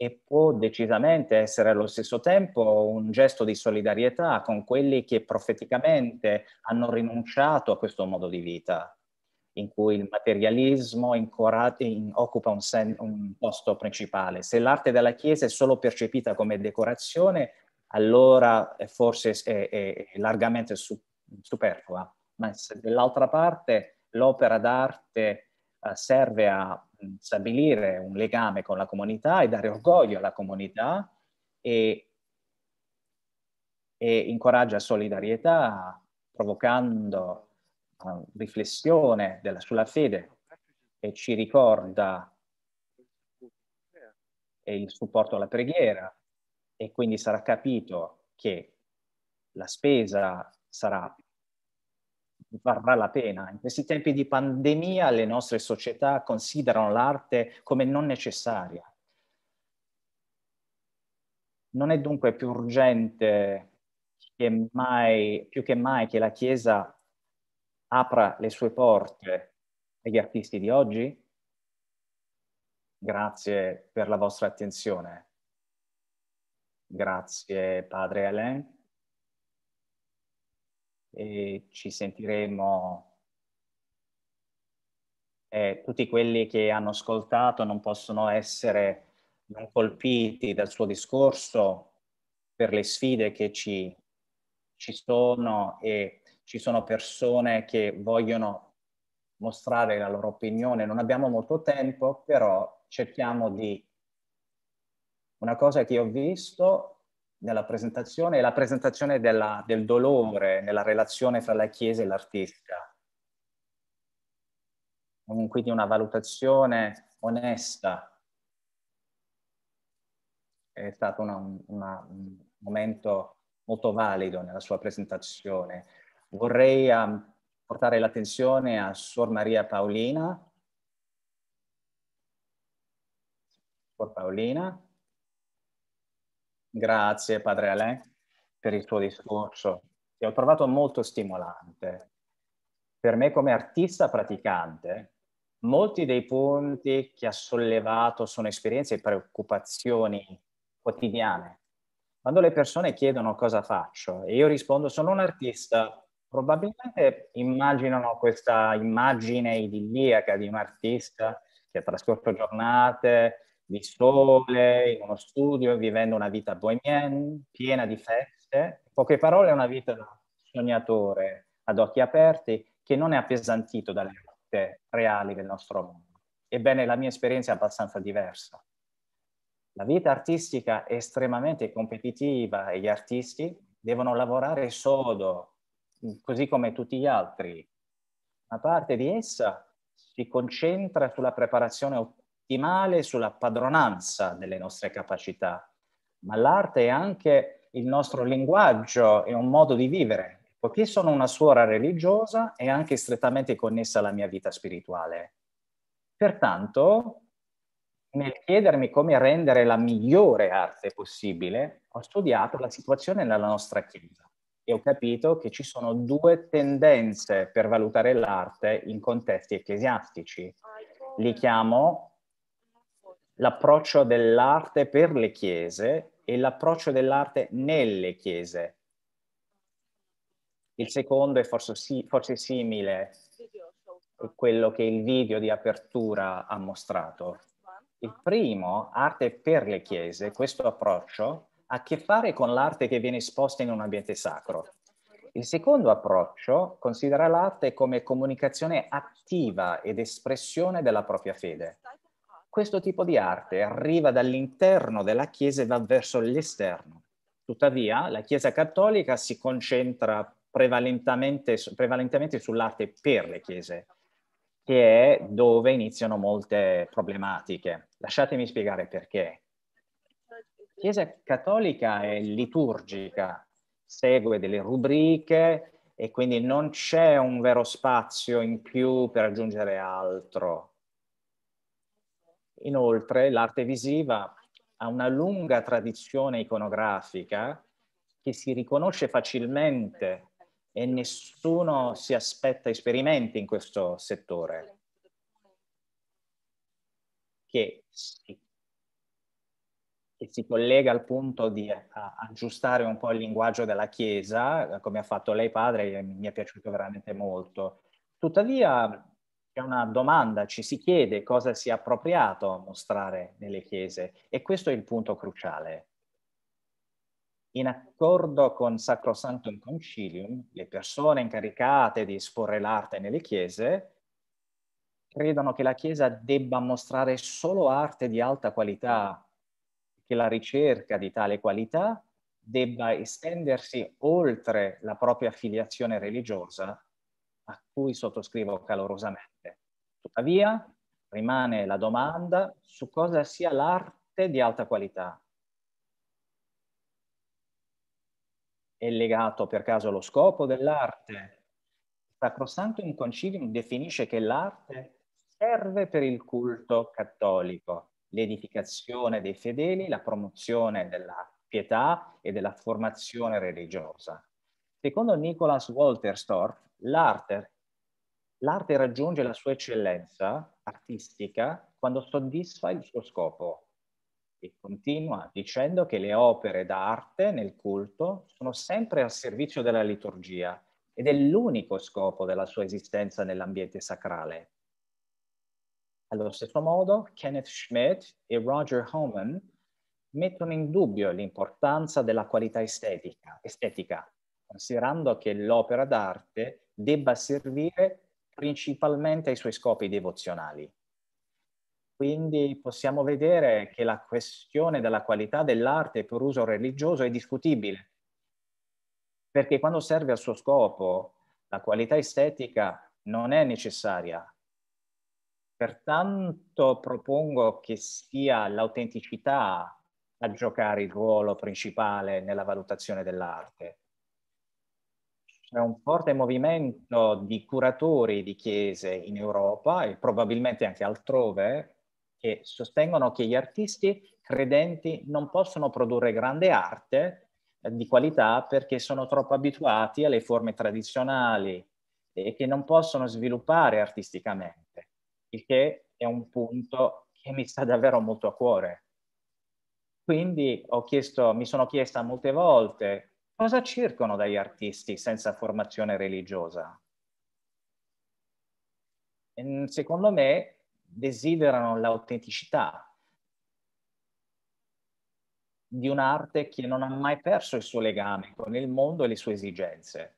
e può decisamente essere allo stesso tempo un gesto di solidarietà con quelli che profeticamente hanno rinunciato a questo modo di vita in cui il materialismo incora- in, occupa un, sen- un posto principale. Se l'arte della Chiesa è solo percepita come decorazione, allora forse è, è, è largamente su- superflua, ma se dall'altra parte l'opera d'arte uh, serve a mm, stabilire un legame con la comunità e dare orgoglio alla comunità e, e incoraggia solidarietà provocando riflessione della, sulla fede e ci ricorda e il supporto alla preghiera e quindi sarà capito che la spesa sarà, varrà la pena. In questi tempi di pandemia le nostre società considerano l'arte come non necessaria. Non è dunque più urgente che mai, più che mai che la Chiesa apra le sue porte agli artisti di oggi? Grazie per la vostra attenzione. Grazie padre Alain. E ci sentiremo eh, tutti quelli che hanno ascoltato non possono essere non colpiti dal suo discorso per le sfide che ci, ci sono e ci sono persone che vogliono mostrare la loro opinione, non abbiamo molto tempo, però cerchiamo di... Una cosa che ho visto nella presentazione è la presentazione della, del dolore nella relazione fra la Chiesa e l'artista. Quindi una valutazione onesta. È stato una, una, un momento molto valido nella sua presentazione vorrei um, portare l'attenzione a Suor Maria Paolina. Suor Paolina. Grazie Padre Alain per il tuo discorso. Ti ho trovato molto stimolante. Per me come artista praticante, molti dei punti che ha sollevato sono esperienze e preoccupazioni quotidiane. Quando le persone chiedono cosa faccio e io rispondo sono un artista, Probabilmente immaginano questa immagine idilliaca di un artista che ha trascorso giornate di sole in uno studio, vivendo una vita bohemienne, piena di feste. In poche parole, una vita da sognatore, ad occhi aperti, che non è appesantito dalle lotte reali del nostro mondo. Ebbene, la mia esperienza è abbastanza diversa. La vita artistica è estremamente competitiva e gli artisti devono lavorare sodo così come tutti gli altri. Una parte di essa si concentra sulla preparazione ottimale, sulla padronanza delle nostre capacità, ma l'arte è anche il nostro linguaggio, e un modo di vivere. Poiché sono una suora religiosa, è anche strettamente connessa alla mia vita spirituale. Pertanto, nel chiedermi come rendere la migliore arte possibile, ho studiato la situazione nella nostra Chiesa e ho capito che ci sono due tendenze per valutare l'arte in contesti ecclesiastici. Li chiamo l'approccio dell'arte per le chiese e l'approccio dell'arte nelle chiese. Il secondo è forse, forse simile a quello che il video di apertura ha mostrato. Il primo, arte per le chiese, questo approccio a che fare con l'arte che viene esposta in un ambiente sacro. Il secondo approccio considera l'arte come comunicazione attiva ed espressione della propria fede. Questo tipo di arte arriva dall'interno della Chiesa e va verso l'esterno. Tuttavia, la Chiesa cattolica si concentra prevalentemente, prevalentemente sull'arte per le chiese, che è dove iniziano molte problematiche. Lasciatemi spiegare perché. Chiesa cattolica è liturgica, segue delle rubriche e quindi non c'è un vero spazio in più per aggiungere altro. Inoltre l'arte visiva ha una lunga tradizione iconografica che si riconosce facilmente e nessuno si aspetta esperimenti in questo settore, che si che si collega al punto di eh, aggiustare un po' il linguaggio della Chiesa, eh, come ha fatto lei padre, mi è piaciuto veramente molto. Tuttavia c'è una domanda, ci si chiede cosa sia appropriato mostrare nelle chiese e questo è il punto cruciale. In accordo con Sacrosanctum Concilium, le persone incaricate di esporre l'arte nelle chiese credono che la Chiesa debba mostrare solo arte di alta qualità che la ricerca di tale qualità debba estendersi oltre la propria filiazione religiosa, a cui sottoscrivo calorosamente. Tuttavia, rimane la domanda su cosa sia l'arte di alta qualità. È legato per caso allo scopo dell'arte? Il Sacrosantum Concilium definisce che l'arte serve per il culto cattolico, l'edificazione dei fedeli, la promozione della pietà e della formazione religiosa. Secondo Nicholas Wolterstorff, l'arte, l'arte raggiunge la sua eccellenza artistica quando soddisfa il suo scopo. E continua dicendo che le opere d'arte nel culto sono sempre al servizio della liturgia ed è l'unico scopo della sua esistenza nell'ambiente sacrale. Allo stesso modo, Kenneth Schmidt e Roger Homan mettono in dubbio l'importanza della qualità estetica, estetica considerando che l'opera d'arte debba servire principalmente ai suoi scopi devozionali. Quindi possiamo vedere che la questione della qualità dell'arte per uso religioso è discutibile, perché quando serve al suo scopo la qualità estetica non è necessaria, Pertanto propongo che sia l'autenticità a giocare il ruolo principale nella valutazione dell'arte. C'è un forte movimento di curatori di chiese in Europa e probabilmente anche altrove che sostengono che gli artisti credenti non possono produrre grande arte eh, di qualità perché sono troppo abituati alle forme tradizionali e che non possono sviluppare artisticamente il che è un punto che mi sta davvero molto a cuore. Quindi chiesto, mi sono chiesta molte volte cosa cercano dagli artisti senza formazione religiosa. E mm, secondo me desiderano l'autenticità di un'arte che non ha mai perso il suo legame con il mondo e le sue esigenze.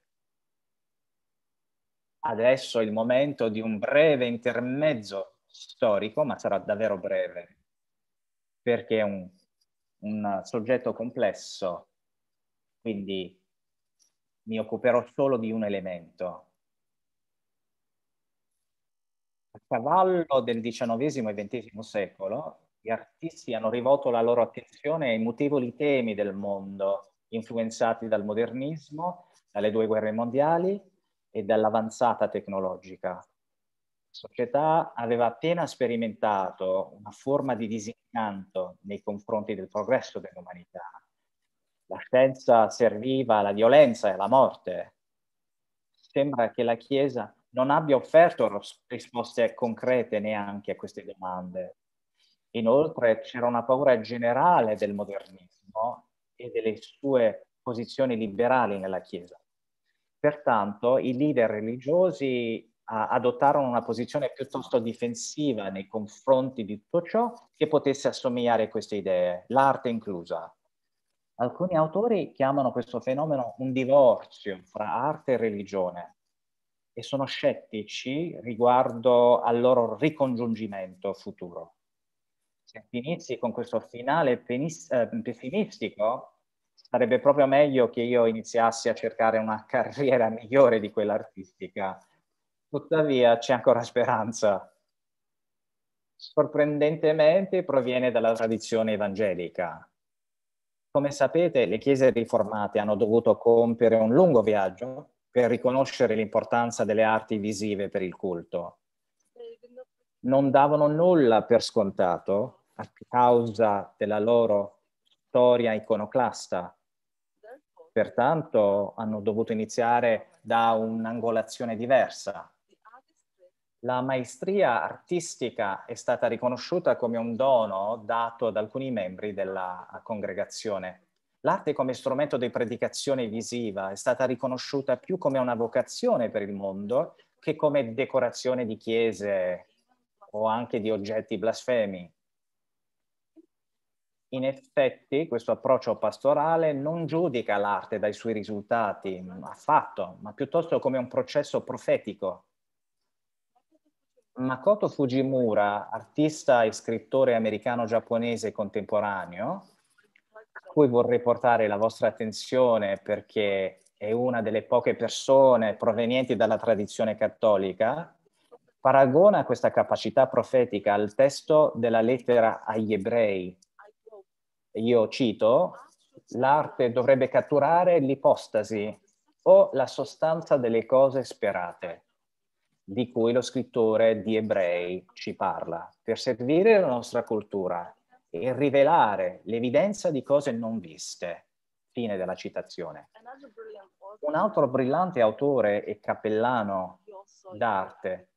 Adesso è il momento di un breve intermezzo storico, ma sarà davvero breve, perché è un, un soggetto complesso, quindi mi occuperò solo di un elemento. A cavallo del XIX e XX secolo, gli artisti hanno rivolto la loro attenzione ai mutevoli temi del mondo, influenzati dal modernismo, dalle due guerre mondiali e dall'avanzata tecnologica. La società aveva appena sperimentato una forma di disincanto nei confronti del progresso dell'umanità. La scienza serviva alla violenza e alla morte. Sembra che la Chiesa non abbia offerto risposte concrete neanche a queste domande. Inoltre c'era una paura generale del modernismo e delle sue posizioni liberali nella Chiesa. Pertanto i leader religiosi adottarono una posizione piuttosto difensiva nei confronti di tutto ciò che potesse assomigliare a queste idee, l'arte inclusa. Alcuni autori chiamano questo fenomeno un divorzio fra arte e religione e sono scettici riguardo al loro ricongiungimento futuro. Se inizi con questo finale eh, pessimistico, sarebbe proprio meglio che io iniziassi a cercare una carriera migliore di quella artistica. Tuttavia c'è ancora speranza. Sorprendentemente proviene dalla tradizione evangelica. Come sapete, le chiese riformate hanno dovuto compiere un lungo viaggio per riconoscere l'importanza delle arti visive per il culto. Non davano nulla per scontato a causa della loro storia iconoclasta Pertanto hanno dovuto iniziare da un'angolazione diversa. La maestria artistica è stata riconosciuta come un dono dato ad alcuni membri della congregazione. L'arte come strumento di predicazione visiva è stata riconosciuta più come una vocazione per il mondo che come decorazione di chiese o anche di oggetti blasfemi in effetti questo approccio pastorale non giudica l'arte dai suoi risultati mm, affatto, ma piuttosto come un processo profetico. Makoto Fujimura, artista e scrittore americano-giapponese contemporaneo, a cui vorrei portare la vostra attenzione perché è una delle poche persone provenienti dalla tradizione cattolica, paragona questa capacità profetica al testo della lettera agli ebrei io cito, l'arte dovrebbe catturare l'ipostasi o la sostanza delle cose sperate, di cui lo scrittore di Ebrei ci parla, per servire la nostra cultura e rivelare l'evidenza di cose non viste. Fine della citazione. Un altro brillante autore e cappellano d'arte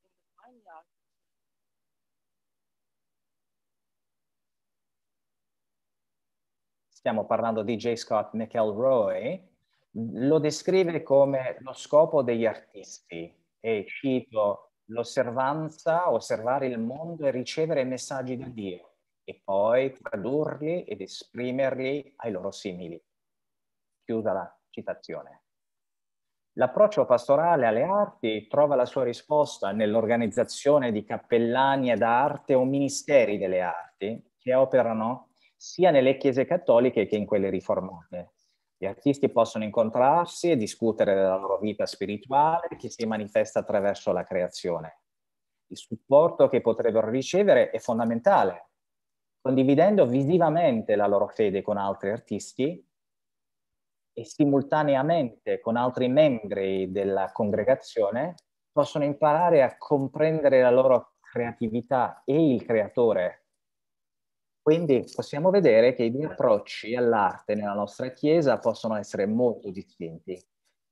stiamo parlando di J. Scott McElroy, lo descrive come lo scopo degli artisti e cito l'osservanza, osservare il mondo e ricevere messaggi da Dio e poi tradurli ed esprimerli ai loro simili. Chiusa la citazione. L'approccio pastorale alle arti trova la sua risposta nell'organizzazione di cappellani arte o ministeri delle arti che operano sia nelle chiese cattoliche che in quelle riformate. Gli artisti possono incontrarsi e discutere della loro vita spirituale che si manifesta attraverso la creazione. Il supporto che potrebbero ricevere è fondamentale. Condividendo visivamente la loro fede con altri artisti e simultaneamente con altri membri della congregazione, possono imparare a comprendere la loro creatività e il creatore quindi possiamo vedere che i due approcci all'arte nella nostra Chiesa possono essere molto distinti.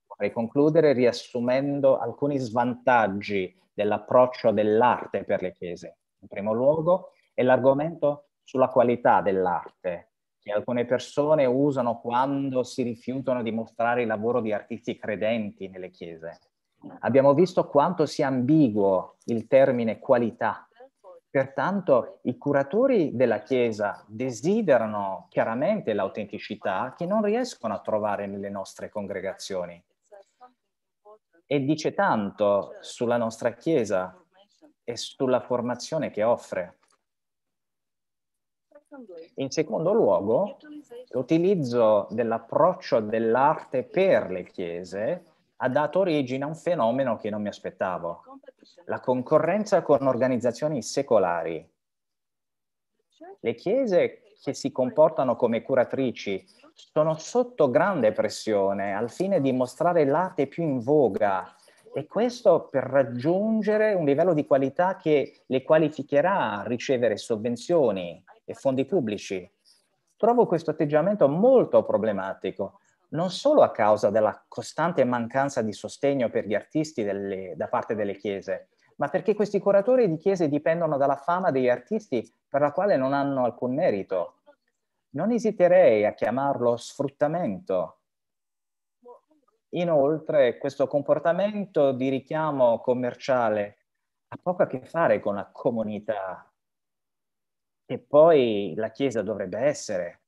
Vorrei concludere riassumendo alcuni svantaggi dell'approccio dell'arte per le Chiese. In primo luogo è l'argomento sulla qualità dell'arte, che alcune persone usano quando si rifiutano di mostrare il lavoro di artisti credenti nelle Chiese. Abbiamo visto quanto sia ambiguo il termine qualità Pertanto i curatori della Chiesa desiderano chiaramente l'autenticità che non riescono a trovare nelle nostre congregazioni. E dice tanto sulla nostra Chiesa e sulla formazione che offre. In secondo luogo, l'utilizzo dell'approccio dell'arte per le chiese ha dato origine a un fenomeno che non mi aspettavo, la concorrenza con organizzazioni secolari. Le chiese che si comportano come curatrici sono sotto grande pressione al fine di mostrare l'arte più in voga e questo per raggiungere un livello di qualità che le qualificherà a ricevere sovvenzioni e fondi pubblici. Trovo questo atteggiamento molto problematico non solo a causa della costante mancanza di sostegno per gli artisti delle, da parte delle chiese, ma perché questi curatori di chiese dipendono dalla fama degli artisti per la quale non hanno alcun merito. Non esiterei a chiamarlo sfruttamento. Inoltre, questo comportamento di richiamo commerciale ha poco a che fare con la comunità che poi la Chiesa dovrebbe essere.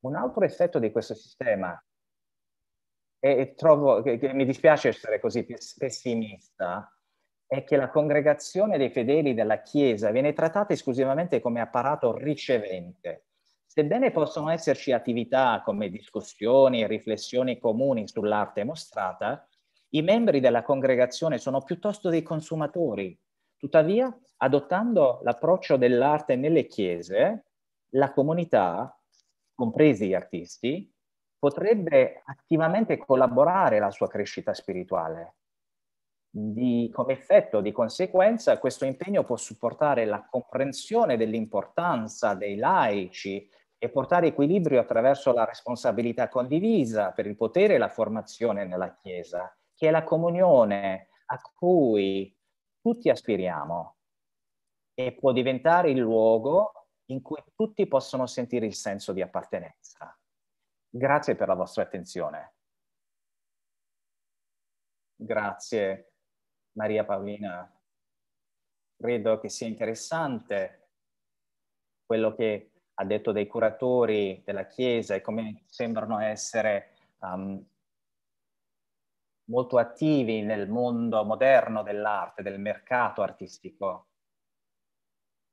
Un altro effetto di questo sistema, e trovo che, che mi dispiace essere così pessimista, è che la congregazione dei fedeli della Chiesa viene trattata esclusivamente come apparato ricevente. Sebbene possono esserci attività come discussioni e riflessioni comuni sull'arte mostrata, i membri della congregazione sono piuttosto dei consumatori. Tuttavia, adottando l'approccio dell'arte nelle chiese, la comunità compresi gli artisti, potrebbe attivamente collaborare alla sua crescita spirituale. Di, come effetto, di conseguenza, questo impegno può supportare la comprensione dell'importanza dei laici e portare equilibrio attraverso la responsabilità condivisa per il potere e la formazione nella Chiesa, che è la comunione a cui tutti aspiriamo e può diventare il luogo in cui tutti possono sentire il senso di appartenenza. Grazie per la vostra attenzione. Grazie Maria Paolina. Credo che sia interessante quello che ha detto dei curatori della Chiesa e come sembrano essere um, molto attivi nel mondo moderno dell'arte, del mercato artistico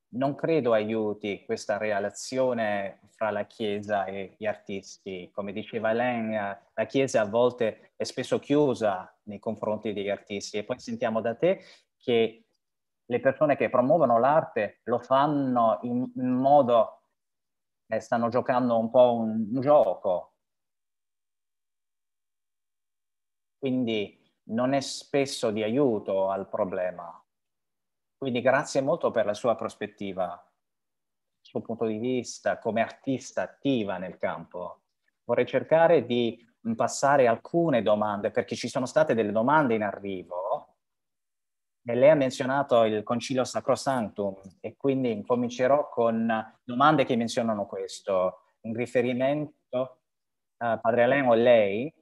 non credo aiuti questa relazione fra la Chiesa e gli artisti. Come diceva Len, la Chiesa a volte è spesso chiusa nei confronti degli artisti e poi sentiamo da te che le persone che promuovono l'arte lo fanno in, modo, eh, stanno giocando un po' un, un gioco. Quindi non è spesso di aiuto al problema. Quindi grazie molto per la sua prospettiva, il suo punto di vista come artista attiva nel campo. Vorrei cercare di passare alcune domande, perché ci sono state delle domande in arrivo. E lei ha menzionato il Concilio Sacrosanctum e quindi incomincerò con domande che menzionano questo. In riferimento, a Padre Aleno, lei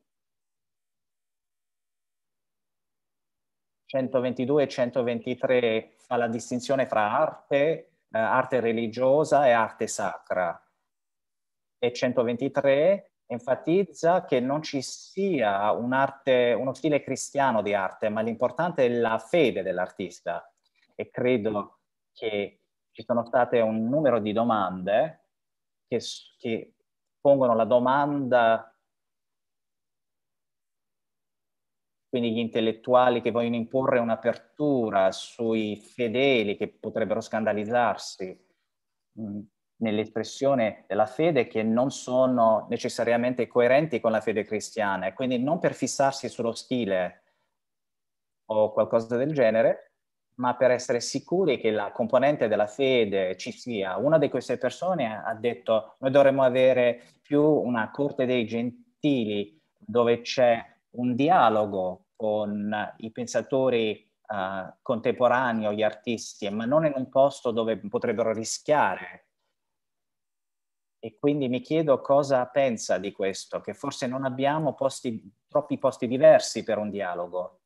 122 e 123 fa la distinzione fra arte, eh, arte religiosa e arte sacra. E 123 enfatizza che non ci sia un uno stile cristiano di arte, ma l'importante è la fede dell'artista. E credo che ci sono state un numero di domande che, che pongono la domanda quindi gli intellettuali che vogliono imporre un'apertura sui fedeli che potrebbero scandalizzarsi mm, nell'espressione della fede che non sono necessariamente coerenti con la fede cristiana e quindi non per fissarsi sullo stile o qualcosa del genere, ma per essere sicuri che la componente della fede ci sia. Una di queste persone ha detto noi dovremmo avere più una corte dei gentili dove c'è un dialogo con i pensatori uh, contemporanei o gli artisti, ma non in un posto dove potrebbero rischiare. E quindi mi chiedo cosa pensa di questo, che forse non abbiamo posti, troppi posti diversi per un dialogo,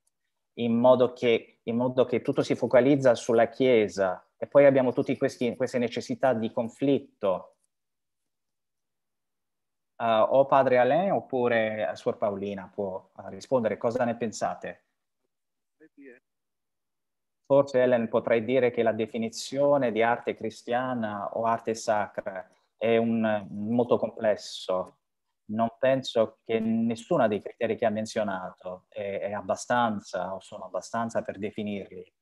in modo che, in modo che tutto si focalizza sulla Chiesa e poi abbiamo tutte queste necessità di conflitto uh, o padre Alain oppure eh, suor Paolina può uh, rispondere. Cosa ne pensate? Forse Ellen potrei dire che la definizione di arte cristiana o arte sacra è un, molto complesso. Non penso che nessuno dei criteri che ha menzionato è, è abbastanza o sono abbastanza per definirli.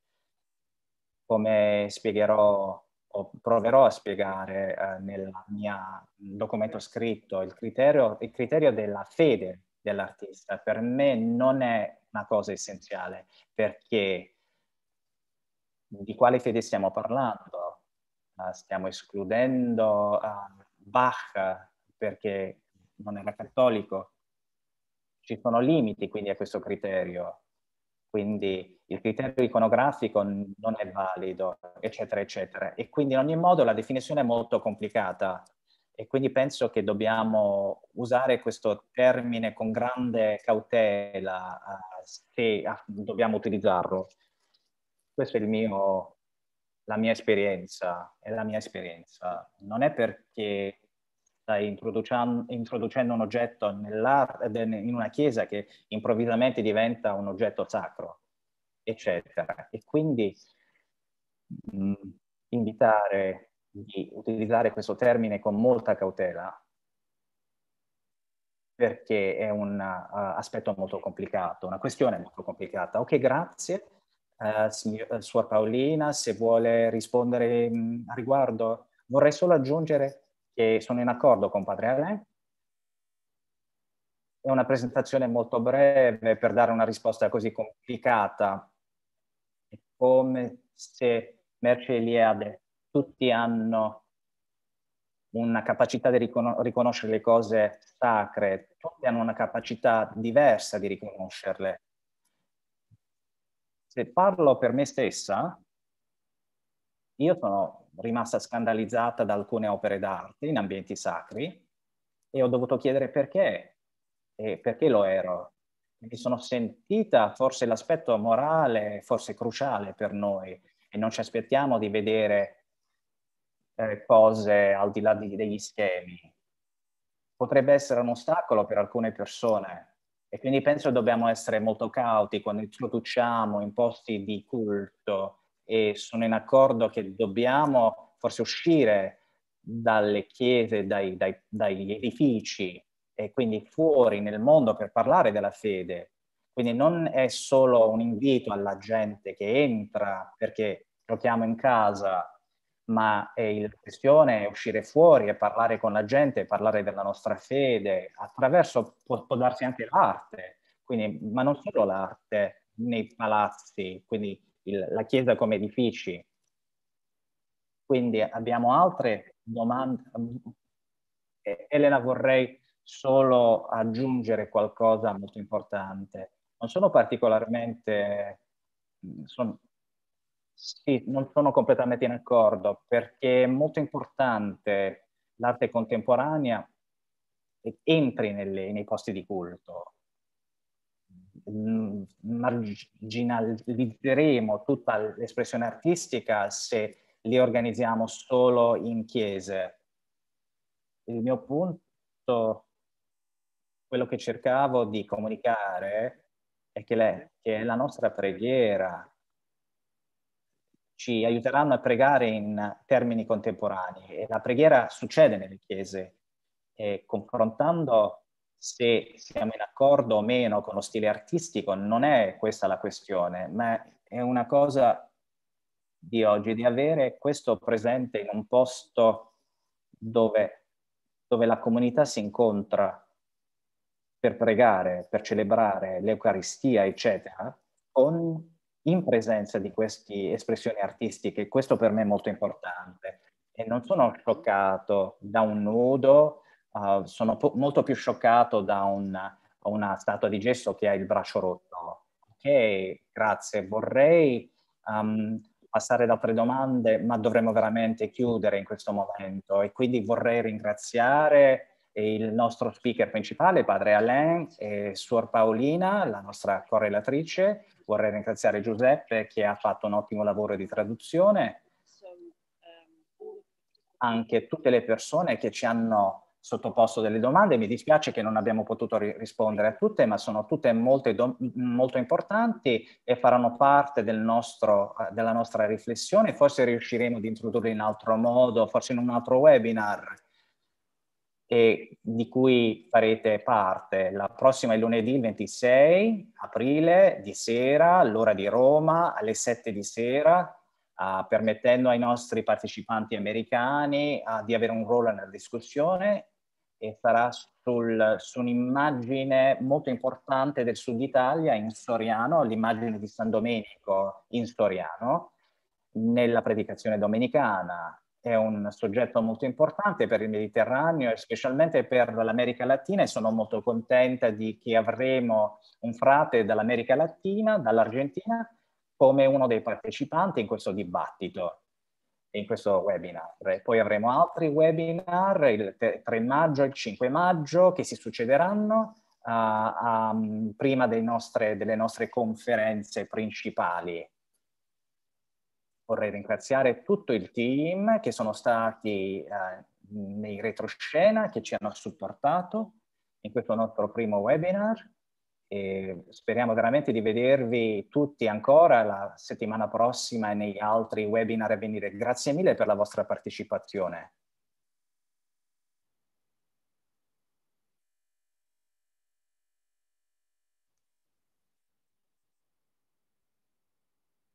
Come spiegherò proverò a spiegare eh, nel mio documento scritto il criterio, il criterio della fede dell'artista. Per me non è una cosa essenziale perché di quale fede stiamo parlando? Uh, stiamo escludendo uh, Bach perché non era cattolico. Ci sono limiti quindi a questo criterio quindi il criterio iconografico non è valido, eccetera, eccetera. E quindi in ogni modo la definizione è molto complicata e quindi penso che dobbiamo usare questo termine con grande cautela eh, se ah, dobbiamo utilizzarlo. Questa è mio, la mia esperienza, è la mia esperienza. Non è perché stai introducendo un oggetto in una chiesa che improvvisamente diventa un oggetto sacro, eccetera. E quindi mh, invitare di utilizzare questo termine con molta cautela perché è un uh, aspetto molto complicato, una questione molto complicata. Ok, grazie. Uh, signor, eh, Suor Paolina, se vuole rispondere mh, a riguardo, vorrei solo aggiungere che sono in accordo con Padre Alain. È una presentazione molto breve per dare una risposta così complicata. È come se Merce e Eliade tutti hanno una capacità di ricon riconoscere le cose sacre, tutti hanno una capacità diversa di riconoscerle. Se parlo per me stessa, io sono rimasta scandalizzata da alcune opere d'arte in ambienti sacri e ho dovuto chiedere perché e perché lo ero. Mi sono sentita forse l'aspetto morale, forse cruciale per noi e non ci aspettiamo di vedere eh, cose al di là di, degli schemi. Potrebbe essere un ostacolo per alcune persone e quindi penso dobbiamo essere molto cauti quando introduciamo in posti di culto e sono in accordo che dobbiamo forse uscire dalle chiese, dai, dai, dagli edifici e quindi fuori nel mondo per parlare della fede. Quindi non è solo un invito alla gente che entra perché giochiamo in casa, ma è la questione è uscire fuori e parlare con la gente, parlare della nostra fede, attraverso, può, può darsi anche l'arte, quindi, ma non solo l'arte nei palazzi, quindi il, la Chiesa come edifici. Quindi abbiamo altre domande. Elena vorrei solo aggiungere qualcosa molto importante. Non sono particolarmente, sono, sì, non sono completamente in accordo perché è molto importante l'arte contemporanea che entri nelle, nei posti di culto, marginalizzeremo tutta l'espressione artistica se li organizziamo solo in chiese. Il mio punto, quello che cercavo di comunicare è che, le, che la nostra preghiera ci aiuteranno a pregare in termini contemporanei e la preghiera succede nelle chiese e confrontando se siamo in accordo o meno con lo stile artistico, non è questa la questione, ma è una cosa di oggi, di avere questo presente in un posto dove, dove la comunità si incontra per pregare, per celebrare l'Eucaristia, eccetera, con, in presenza di queste espressioni artistiche. Questo per me è molto importante. E non sono scioccato da un nudo, Ah, sono po- molto più scioccato da una, una statua di gesso che ha il braccio rotto. Ok, grazie, vorrei um, passare ad altre domande, ma dovremmo veramente chiudere in questo momento e quindi vorrei ringraziare il nostro speaker principale, padre Alain, e suor Paolina, la nostra correlatrice. Vorrei ringraziare Giuseppe che ha fatto un ottimo lavoro di traduzione. Anche tutte le persone che ci hanno sottoposto delle domande, mi dispiace che non abbiamo potuto ri- rispondere a tutte, ma sono tutte do- molto importanti e faranno parte del nostro, della nostra riflessione, forse riusciremo ad introdurle in altro modo, forse in un altro webinar e di cui farete parte. La prossima è lunedì 26 aprile di sera, all'ora di Roma, alle 7 di sera, Uh, permettendo ai nostri partecipanti americani uh, di avere un ruolo nella discussione e sarà sul, su un'immagine molto importante del sud Italia in Soriano, l'immagine di San Domenico in Soriano, nella predicazione domenicana. È un soggetto molto importante per il Mediterraneo e specialmente per l'America Latina e sono molto contenta di che avremo un frate dall'America Latina, dall'Argentina, come uno dei partecipanti in questo dibattito in questo webinar. Poi avremo altri webinar il 3 maggio e il 5 maggio che si succederanno uh, um, prima nostre, delle nostre conferenze principali. Vorrei ringraziare tutto il team che sono stati uh, eh, nei retroscena, che ci hanno supportato in questo nostro primo webinar e speriamo veramente di vedervi tutti ancora la settimana prossima e negli altri webinar a venire. Grazie mille per la vostra partecipazione.